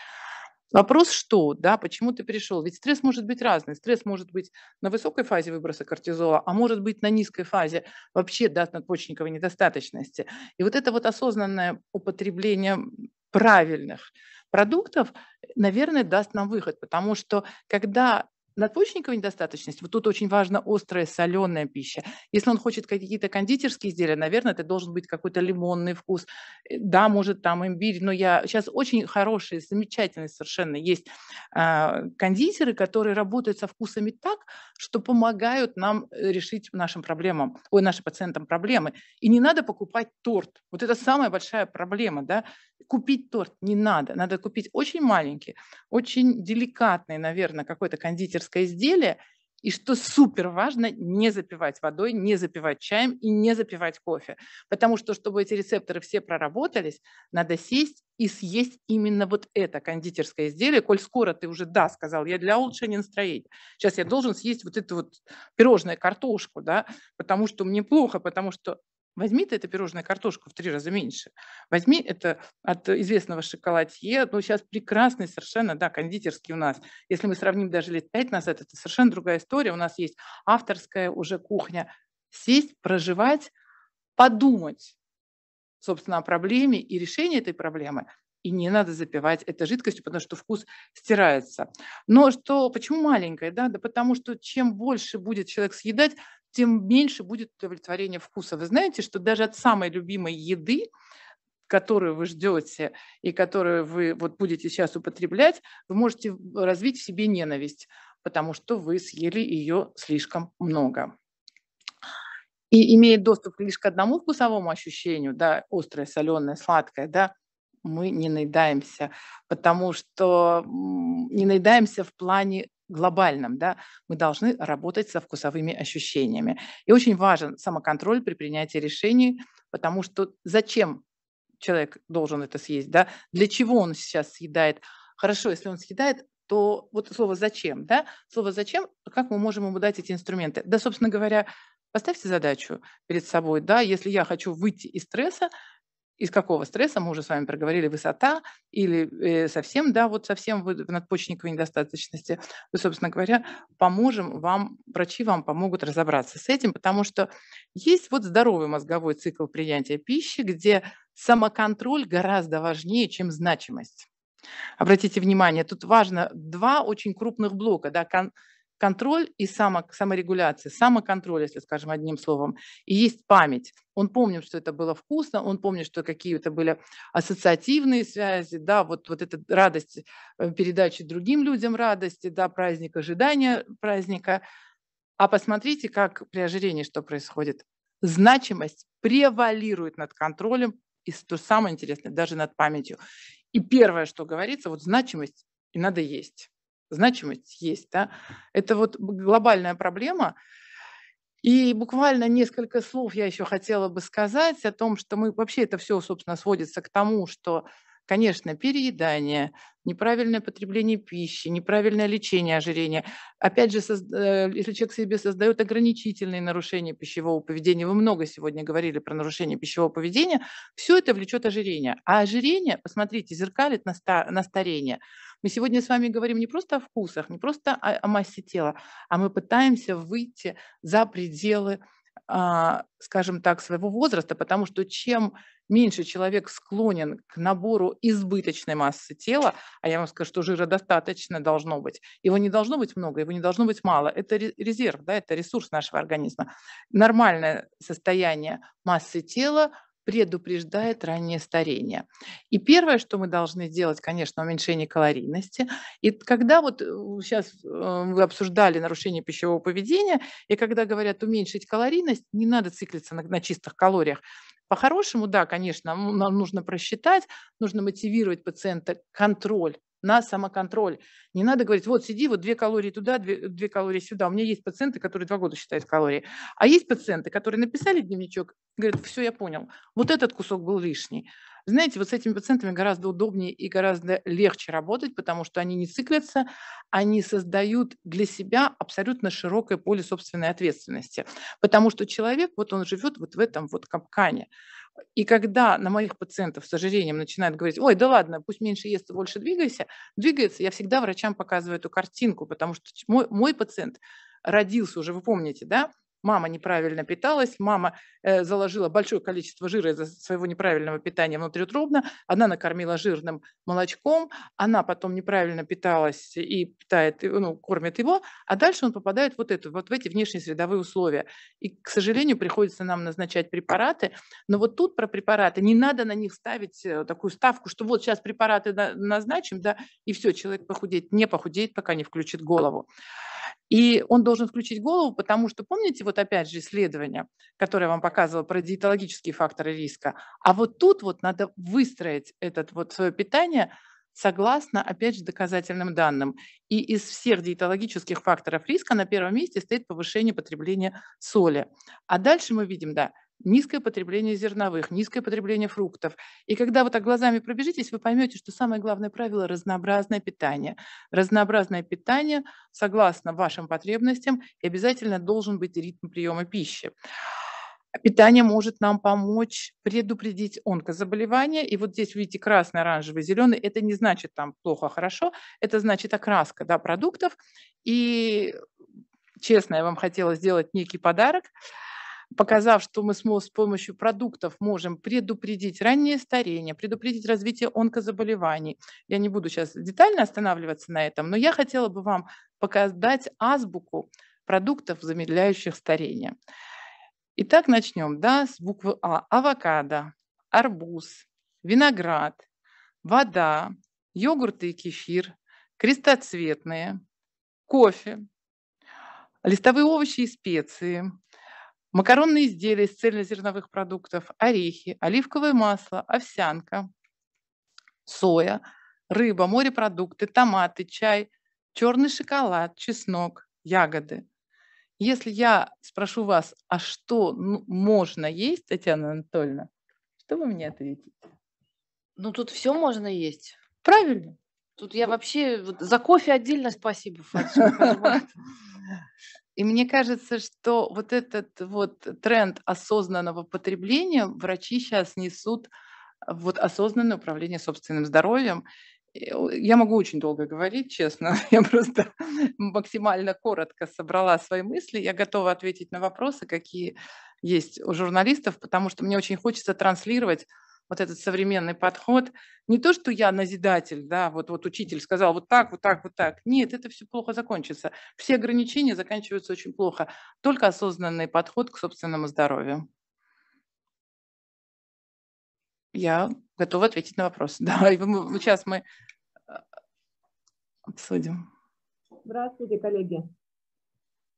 Вопрос, что, да, почему ты пришел? Ведь стресс может быть разный. Стресс может быть на высокой фазе выброса кортизола, а может быть на низкой фазе вообще да, надпочечниковой недостаточности. И вот это вот осознанное употребление правильных продуктов, наверное, даст нам выход, потому что когда надпочечниковая недостаточность, вот тут очень важно острая соленая пища. Если он хочет какие-то кондитерские изделия, наверное, это должен быть какой-то лимонный вкус. Э, да, может, там имбирь, но я сейчас очень хорошие, замечательные совершенно есть э, кондитеры, которые работают со вкусами так, что помогают нам э, решить нашим проблемам, ой, нашим пациентам проблемы. И не надо покупать торт. Вот это самая большая проблема, да купить торт не надо. Надо купить очень маленький, очень деликатный, наверное, какое-то кондитерское изделие. И что супер важно, не запивать водой, не запивать чаем и не запивать кофе. Потому что, чтобы эти рецепторы все проработались, надо сесть и съесть именно вот это кондитерское изделие. Коль скоро ты уже «да», сказал, я для улучшения настроения. Сейчас я должен съесть вот эту вот пирожное, картошку, да, потому что мне плохо, потому что Возьми ты это пирожное картошку в три раза меньше. Возьми это от известного шоколадье. Ну, сейчас прекрасный совершенно, да, кондитерский у нас. Если мы сравним даже лет пять назад, это совершенно другая история. У нас есть авторская уже кухня. Сесть, проживать, подумать, собственно, о проблеме и решении этой проблемы и не надо запивать это жидкостью, потому что вкус стирается. Но что, почему маленькая, Да? да потому что чем больше будет человек съедать, тем меньше будет удовлетворение вкуса. Вы знаете, что даже от самой любимой еды которую вы ждете и которую вы вот будете сейчас употреблять, вы можете развить в себе ненависть, потому что вы съели ее слишком много. И имеет доступ лишь к одному вкусовому ощущению, да, острое, соленое, сладкое, да, мы не наедаемся, потому что не наедаемся в плане глобальном, да, мы должны работать со вкусовыми ощущениями. И очень важен самоконтроль при принятии решений, потому что зачем человек должен это съесть, да, для чего он сейчас съедает. Хорошо, если он съедает, то вот слово «зачем», да, слово «зачем», как мы можем ему дать эти инструменты? Да, собственно говоря, поставьте задачу перед собой, да, если я хочу выйти из стресса, из какого стресса, мы уже с вами проговорили, высота или э, совсем, да, вот совсем вы в надпочечниковой недостаточности, вы, собственно говоря, поможем вам, врачи вам помогут разобраться с этим, потому что есть вот здоровый мозговой цикл принятия пищи, где самоконтроль гораздо важнее, чем значимость. Обратите внимание, тут важно два очень крупных блока, да, кон- контроль и само, саморегуляция, самоконтроль, если скажем одним словом, и есть память. Он помнит, что это было вкусно, он помнит, что какие это были ассоциативные связи, да, вот, вот эта радость э, передачи другим людям радости, да, праздник ожидания праздника. А посмотрите, как при ожирении что происходит. Значимость превалирует над контролем и, то самое интересное, даже над памятью. И первое, что говорится, вот значимость и надо есть значимость есть. Да? Это вот глобальная проблема. И буквально несколько слов я еще хотела бы сказать о том, что мы вообще это все, собственно, сводится к тому, что, конечно, переедание, неправильное потребление пищи, неправильное лечение ожирения. Опять же, э, если человек себе создает ограничительные нарушения пищевого поведения, вы много сегодня говорили про нарушение пищевого поведения, все это влечет ожирение. А ожирение, посмотрите, зеркалит на старение. Мы сегодня с вами говорим не просто о вкусах, не просто о, о массе тела, а мы пытаемся выйти за пределы а, скажем так, своего возраста, потому что чем меньше человек склонен к набору избыточной массы тела, а я вам скажу, что жира достаточно должно быть, его не должно быть много, его не должно быть мало, это резерв, да, это ресурс нашего организма. Нормальное состояние массы тела предупреждает раннее старение. И первое, что мы должны сделать, конечно, уменьшение калорийности. И когда вот сейчас э, э, вы обсуждали нарушение пищевого поведения, и когда говорят уменьшить калорийность, не надо циклиться на, на чистых калориях. По-хорошему, да, конечно, нам нужно просчитать, нужно мотивировать пациента контроль на самоконтроль. Не надо говорить, вот сиди, вот две калории туда, две, две калории сюда. У меня есть пациенты, которые два года считают калории. А есть пациенты, которые написали дневничок, говорят, все, я понял, вот этот кусок был лишний. Знаете, вот с этими пациентами гораздо удобнее и гораздо легче работать, потому что они не циклятся, они создают для себя абсолютно широкое поле собственной ответственности. Потому что человек, вот он живет вот в этом вот капкане. И когда на моих пациентов с ожирением начинают говорить, ой, да ладно, пусть меньше ест, больше двигайся, двигается, я всегда врачам показываю эту картинку, потому что мой, мой пациент родился уже, вы помните, да, Мама неправильно питалась, мама э, заложила большое количество жира из-за своего неправильного питания внутриутробно, она накормила жирным молочком, она потом неправильно питалась и питает, ну, кормит его, а дальше он попадает вот, это, вот в эти внешние средовые условия. И, к сожалению, приходится нам назначать препараты, но вот тут про препараты, не надо на них ставить э, такую ставку, что вот сейчас препараты назначим, да, и все, человек похудеет, не похудеет, пока не включит голову. И он должен включить голову, потому что, помните, вот опять же исследование, которое я вам показывала про диетологические факторы риска, а вот тут вот надо выстроить этот вот свое питание согласно, опять же, доказательным данным. И из всех диетологических факторов риска на первом месте стоит повышение потребления соли. А дальше мы видим, да, низкое потребление зерновых, низкое потребление фруктов. И когда вы так глазами пробежитесь, вы поймете, что самое главное правило – разнообразное питание. Разнообразное питание согласно вашим потребностям и обязательно должен быть ритм приема пищи. Питание может нам помочь предупредить онкозаболевания. И вот здесь, видите, красный, оранжевый, зеленый. Это не значит там плохо, а хорошо. Это значит окраска да, продуктов. И честно, я вам хотела сделать некий подарок показав, что мы с помощью продуктов можем предупредить раннее старение, предупредить развитие онкозаболеваний. Я не буду сейчас детально останавливаться на этом, но я хотела бы вам показать азбуку продуктов, замедляющих старение. Итак, начнем да, с буквы А. Авокадо, арбуз, виноград, вода, йогурты и кефир, крестоцветные, кофе, листовые овощи и специи, макаронные изделия из цельнозерновых продуктов, орехи, оливковое масло, овсянка, соя, рыба, морепродукты, томаты, чай, черный шоколад, чеснок, ягоды. Если я спрошу вас, а что ну, можно есть, Татьяна Анатольевна, что вы мне ответите? Ну, тут все можно есть. Правильно. Тут я вообще за кофе отдельно спасибо. И мне кажется, что вот этот вот тренд осознанного потребления врачи сейчас несут э, вот осознанное управление собственным здоровьем. Я могу очень долго говорить, честно. Я просто максимально коротко собрала свои мысли. Я готова ответить на вопросы, какие есть у журналистов, потому что мне очень хочется транслировать вот этот современный подход. Не то, что я назидатель, да, вот, вот учитель сказал вот так, вот так, вот так. Нет, это все плохо закончится. Все ограничения заканчиваются очень плохо. Только осознанный подход к собственному здоровью. Я готова ответить на вопрос. Да, сейчас мы э, обсудим. Здравствуйте, коллеги.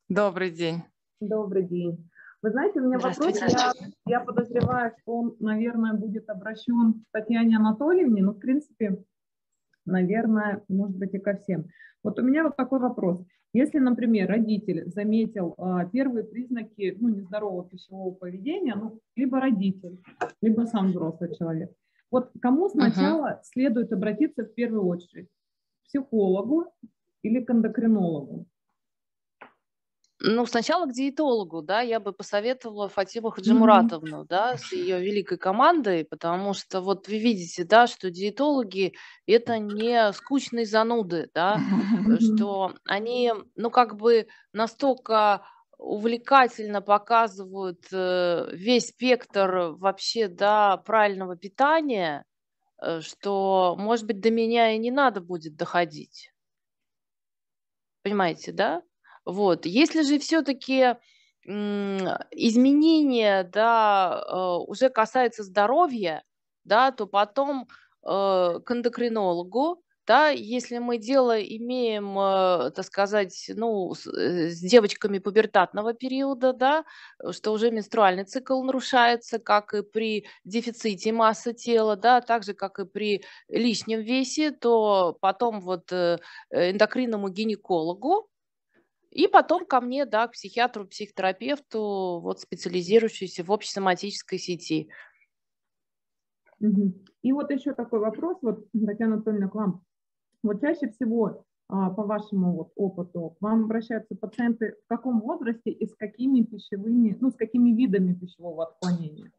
Добрый день. Добрый день. Вы знаете, у меня вопрос, я,
я подозреваю, что он, наверное, будет обращен к Татьяне Анатольевне, но, в принципе, наверное, может быть и ко всем.
Вот у меня вот такой вопрос. Если, например, родитель заметил а, первые признаки ну, нездорового пищевого поведения, ну, либо родитель, либо сам взрослый человек,
вот кому сначала uh-huh. следует обратиться в первую очередь? психологу
или к эндокринологу?
Ну, сначала к диетологу, да, я бы посоветовала Фатиму Хаджимуратовну, mm-hmm. да, с ее великой командой, потому что вот вы видите, да, что диетологи это не скучные зануды, да, mm-hmm. что они, ну, как бы настолько увлекательно показывают э, весь спектр вообще, да, правильного питания, э, что, может быть, до меня и не надо будет доходить. Понимаете, да? Вот. Если же все-таки изменения да, э, уже касаются здоровья, да, то потом э, к эндокринологу, да, если мы дело имеем, э, так сказать, ну, с девочками пубертатного периода, да, что уже менструальный цикл нарушается, как и при дефиците массы тела, да, так же, как и при лишнем весе, то потом вот эндокринному гинекологу, и потом ко мне, да, к психиатру, психотерапевту, вот специализирующейся в общесоматической сети.
И вот еще такой вопрос, вот, Татьяна Анатольевна, к вам. Вот чаще всего а, по вашему вот опыту, к вам обращаются пациенты в каком возрасте и с какими пищевыми, ну, с какими видами пищевого отклонения?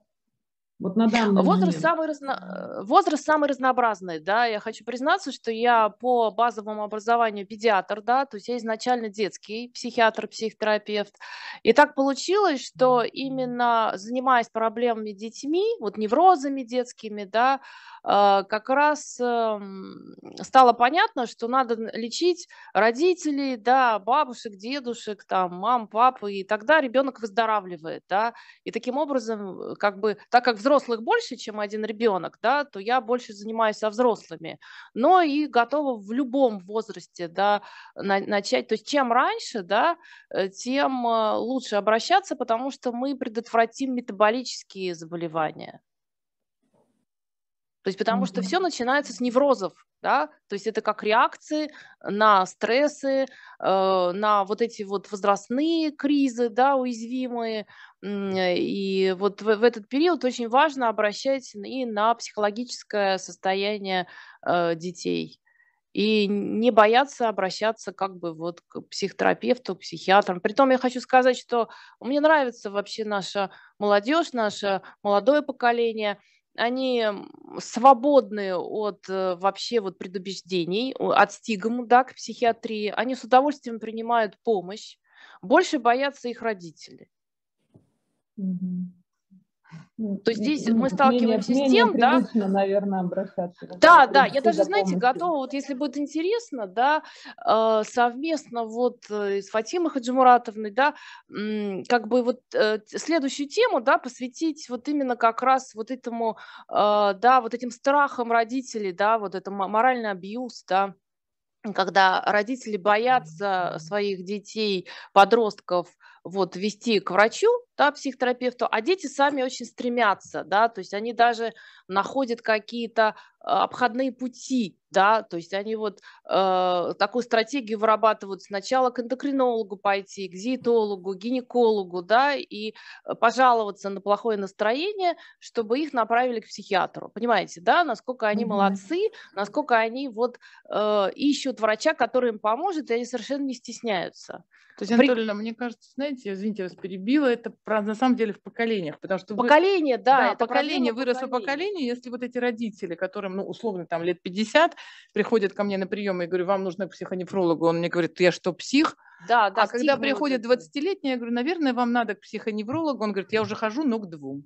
Вот на данный возраст момент.
самый разно... возраст самый разнообразный, да. Я хочу признаться, что я по базовому образованию педиатр, да, то есть я изначально детский психиатр, психотерапевт. И так получилось, что именно занимаясь проблемами детьми, вот неврозами детскими, да, а, как раз эм, стало понятно, что надо лечить родителей, да, бабушек, дедушек, там, мам, папы, и тогда ребенок выздоравливает, да, и таким образом, как бы, так как взрослых больше, чем один ребенок, да, то я больше занимаюсь со взрослыми, но и готова в любом возрасте, да, начать, то есть чем раньше, да, э, тем э, лучше обращаться, потому что мы предотвратим метаболические заболевания. То есть потому mm-hmm. что все начинается с неврозов, да, то есть это как реакции на стрессы, э, на вот эти вот возрастные кризы, да, уязвимые. И вот в, в этот период очень важно обращать и на психологическое состояние э, детей и не бояться обращаться как бы вот к психотерапевту, к психиатрам. Притом я хочу сказать, что мне нравится вообще наша молодежь, наше молодое поколение – они свободны от э, вообще вот предубеждений, от стигм, да, к психиатрии. Они с удовольствием принимают помощь. Больше боятся их родители. Mm-hmm. Ну, То есть здесь мы сталкиваемся мнение, с тем, да.
наверное, обращаться. Да, да, я даже, знаете,
готова, вот если будет интересно, да, а, совместно вот э, с Фатимой Хаджимуратовной, да, как бы вот э, следующую тему, да, посвятить вот именно как раз вот этому, а, да, вот этим страхам родителей, да, вот это моральный абьюз, да, когда родители боятся своих детей, подростков, вот, вести к врачу, да, психотерапевту, а дети сами очень стремятся, да, то есть они даже находят какие-то а, обходные пути, да, то есть они вот э, такую стратегию вырабатывают сначала к эндокринологу пойти, к диетологу, гинекологу, да, и э, пожаловаться на плохое настроение, чтобы их направили к психиатру, понимаете, да, насколько они mm-hmm. молодцы, насколько они вот э, ищут врача, который им поможет, и они
совершенно не стесняются. То есть, Анатольевна, При... мне кажется, знаете, знаете, извините, я вас перебила, это про, на самом деле в поколениях, потому что... Поколение, вы, да. да это поколение, выросло поколение. если вот эти родители, которым, ну, условно, там лет 50, приходят ко мне на прием, и говорю, вам нужно к психонефрологу, он мне говорит, я что, псих? Да, да. А когда приходит 20-летний, я говорю, наверное, вам надо к психоневрологу, он говорит, я уже хожу, но к двум.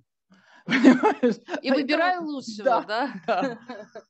Понимаешь? И выбираю лучшего, да? да? да.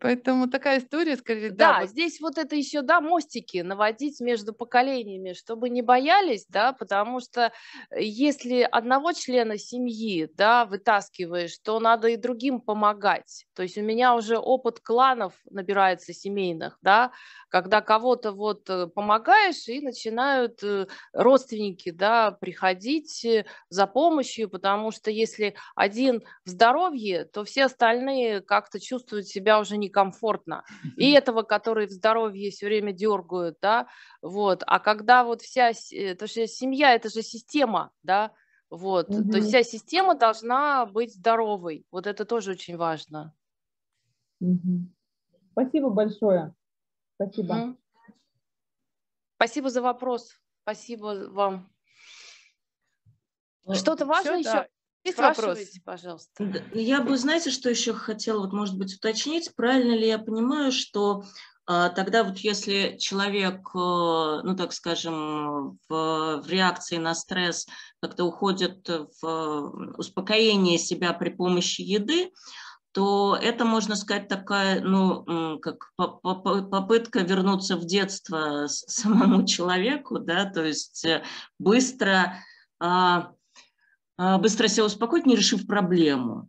Поэтому такая история, скорее, да. Да, вот... здесь вот это еще, да,
мостики наводить между поколениями, чтобы не боялись, да, потому что э, если одного члена семьи, да, вытаскиваешь, то надо и другим помогать. То есть у меня уже опыт кланов набирается семейных, да, когда кого-то вот э, помогаешь и начинают э, родственники, да, приходить за помощью, потому что если один в здоровье, то все остальные как-то чувствуют себя уже уже некомфортно. И этого, который в здоровье все время дергают, да, вот. А когда вот вся, э, то что семья, это же система, да, вот. Угу. То есть вся система должна быть здоровой. Вот это тоже очень важно.
Угу. Спасибо большое. Спасибо. Угу.
Спасибо за вопрос. Спасибо вам.
Ну, Что-то важно Все, еще? Да. Есть вопрос? пожалуйста. Ну, я бы, знаете, что еще хотела, вот, может быть, уточнить. Правильно ли я понимаю, что а, Тогда вот если человек, э, ну так скажем, в, в реакции на стресс как-то уходит в успокоение себя при помощи еды, то это, можно сказать, такая, ну, как попытка вернуться в детство самому человеку, да, то есть э, быстро а,
а, быстро себя успокоить, не решив проблему.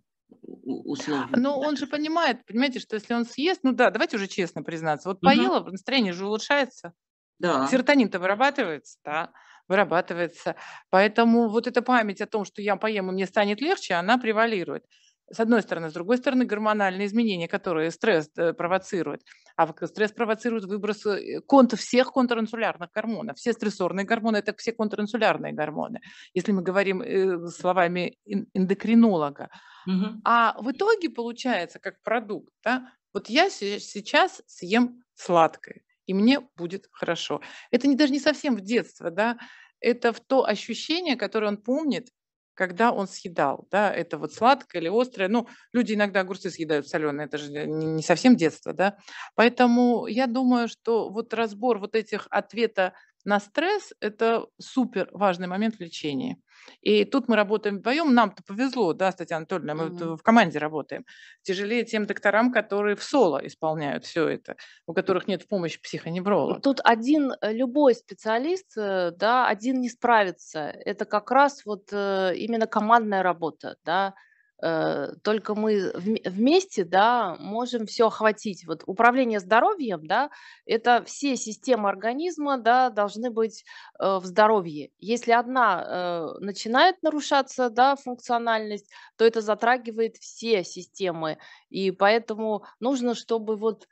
Условно. Но ну, он же понимает, понимаете, что если он съест, ну да, давайте уже честно признаться, вот угу. поела, настроение же улучшается, да. Серотонин-то вырабатывается, да, вырабатывается. Поэтому вот эта память о том, что я поем, и мне станет легче, она превалирует с одной стороны. С другой стороны, гормональные изменения, которые стресс э, провоцирует. А стресс провоцирует выброс э, конт, всех контринсулярных гормонов. Все стрессорные гормоны – это все контринсулярные гормоны, если мы говорим э, словами эндокринолога. Угу. А в итоге получается, как продукт, да, вот я сейчас съем сладкое, и мне будет хорошо. Это не, даже не совсем в детство, да, это в то ощущение, которое он помнит когда он съедал, да, это вот сладкое или острое. Ну, люди иногда огурцы съедают соленые, это же не совсем детство, да. Поэтому я думаю, что вот разбор вот этих ответа на стресс – это супер важный момент в лечении. И тут мы работаем вдвоем. Нам-то повезло, да, Статья Анатольевна, мы mm-hmm. в команде работаем. Тяжелее тем докторам, которые в соло исполняют все это, у которых нет помощи психоневролога. Тут
один, э, любой специалист, э, да, один не справится. Это как раз вот э, именно командная работа, да, Э, только мы вместе да, можем все охватить. Вот управление здоровьем, да, это все системы организма да, должны быть э, в здоровье. Если одна э, начинает нарушаться да, функциональность, то это затрагивает все системы. И поэтому нужно, чтобы вот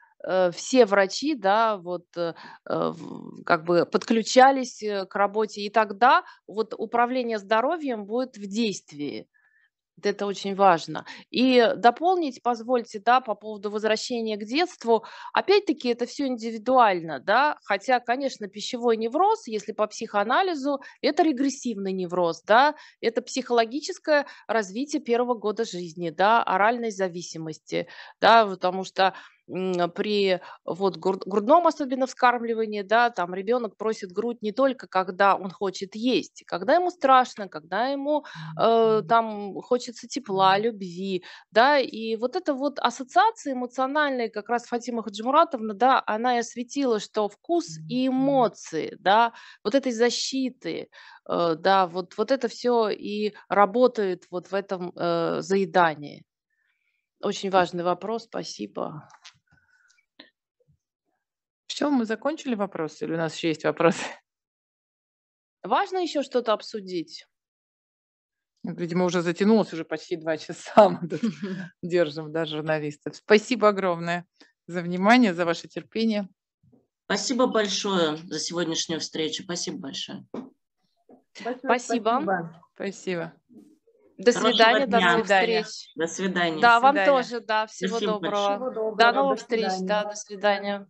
все врачи, да, вот как бы подключались к работе, и тогда вот управление здоровьем будет в действии. Это очень важно. И дополнить, позвольте, да, по поводу возвращения к детству. Опять-таки, это все индивидуально, да, хотя, конечно, пищевой невроз, если по психоанализу, это регрессивный невроз, да, это психологическое развитие первого года жизни, да, оральной зависимости, да, потому что при вот грудном особенно вскармливании, да, там ребенок просит грудь не только когда он хочет есть, когда ему страшно, когда ему э, там хочется тепла, любви, да, и вот эта вот ассоциация эмоциональная, как раз Фатима Хаджимуратовна, да, она и осветила, что вкус и эмоции, да, вот этой защиты, э, да, вот, вот это все и работает вот в этом э, заедании. Очень важный вопрос, спасибо.
Все, мы закончили вопросы? Или у нас еще есть вопросы?
Важно еще что-то обсудить?
Видимо, уже затянулось, уже почти два часа мы тут держим, да, журналистов. Спасибо огромное за внимание, за ваше терпение. Спасибо
большое за сегодняшнюю встречу. Спасибо большое.
большое спасибо. Спасибо.
До свидания, до новых встреч. До свидания. Да, вам тоже, да, всего доброго. До новых встреч, да, до
свидания.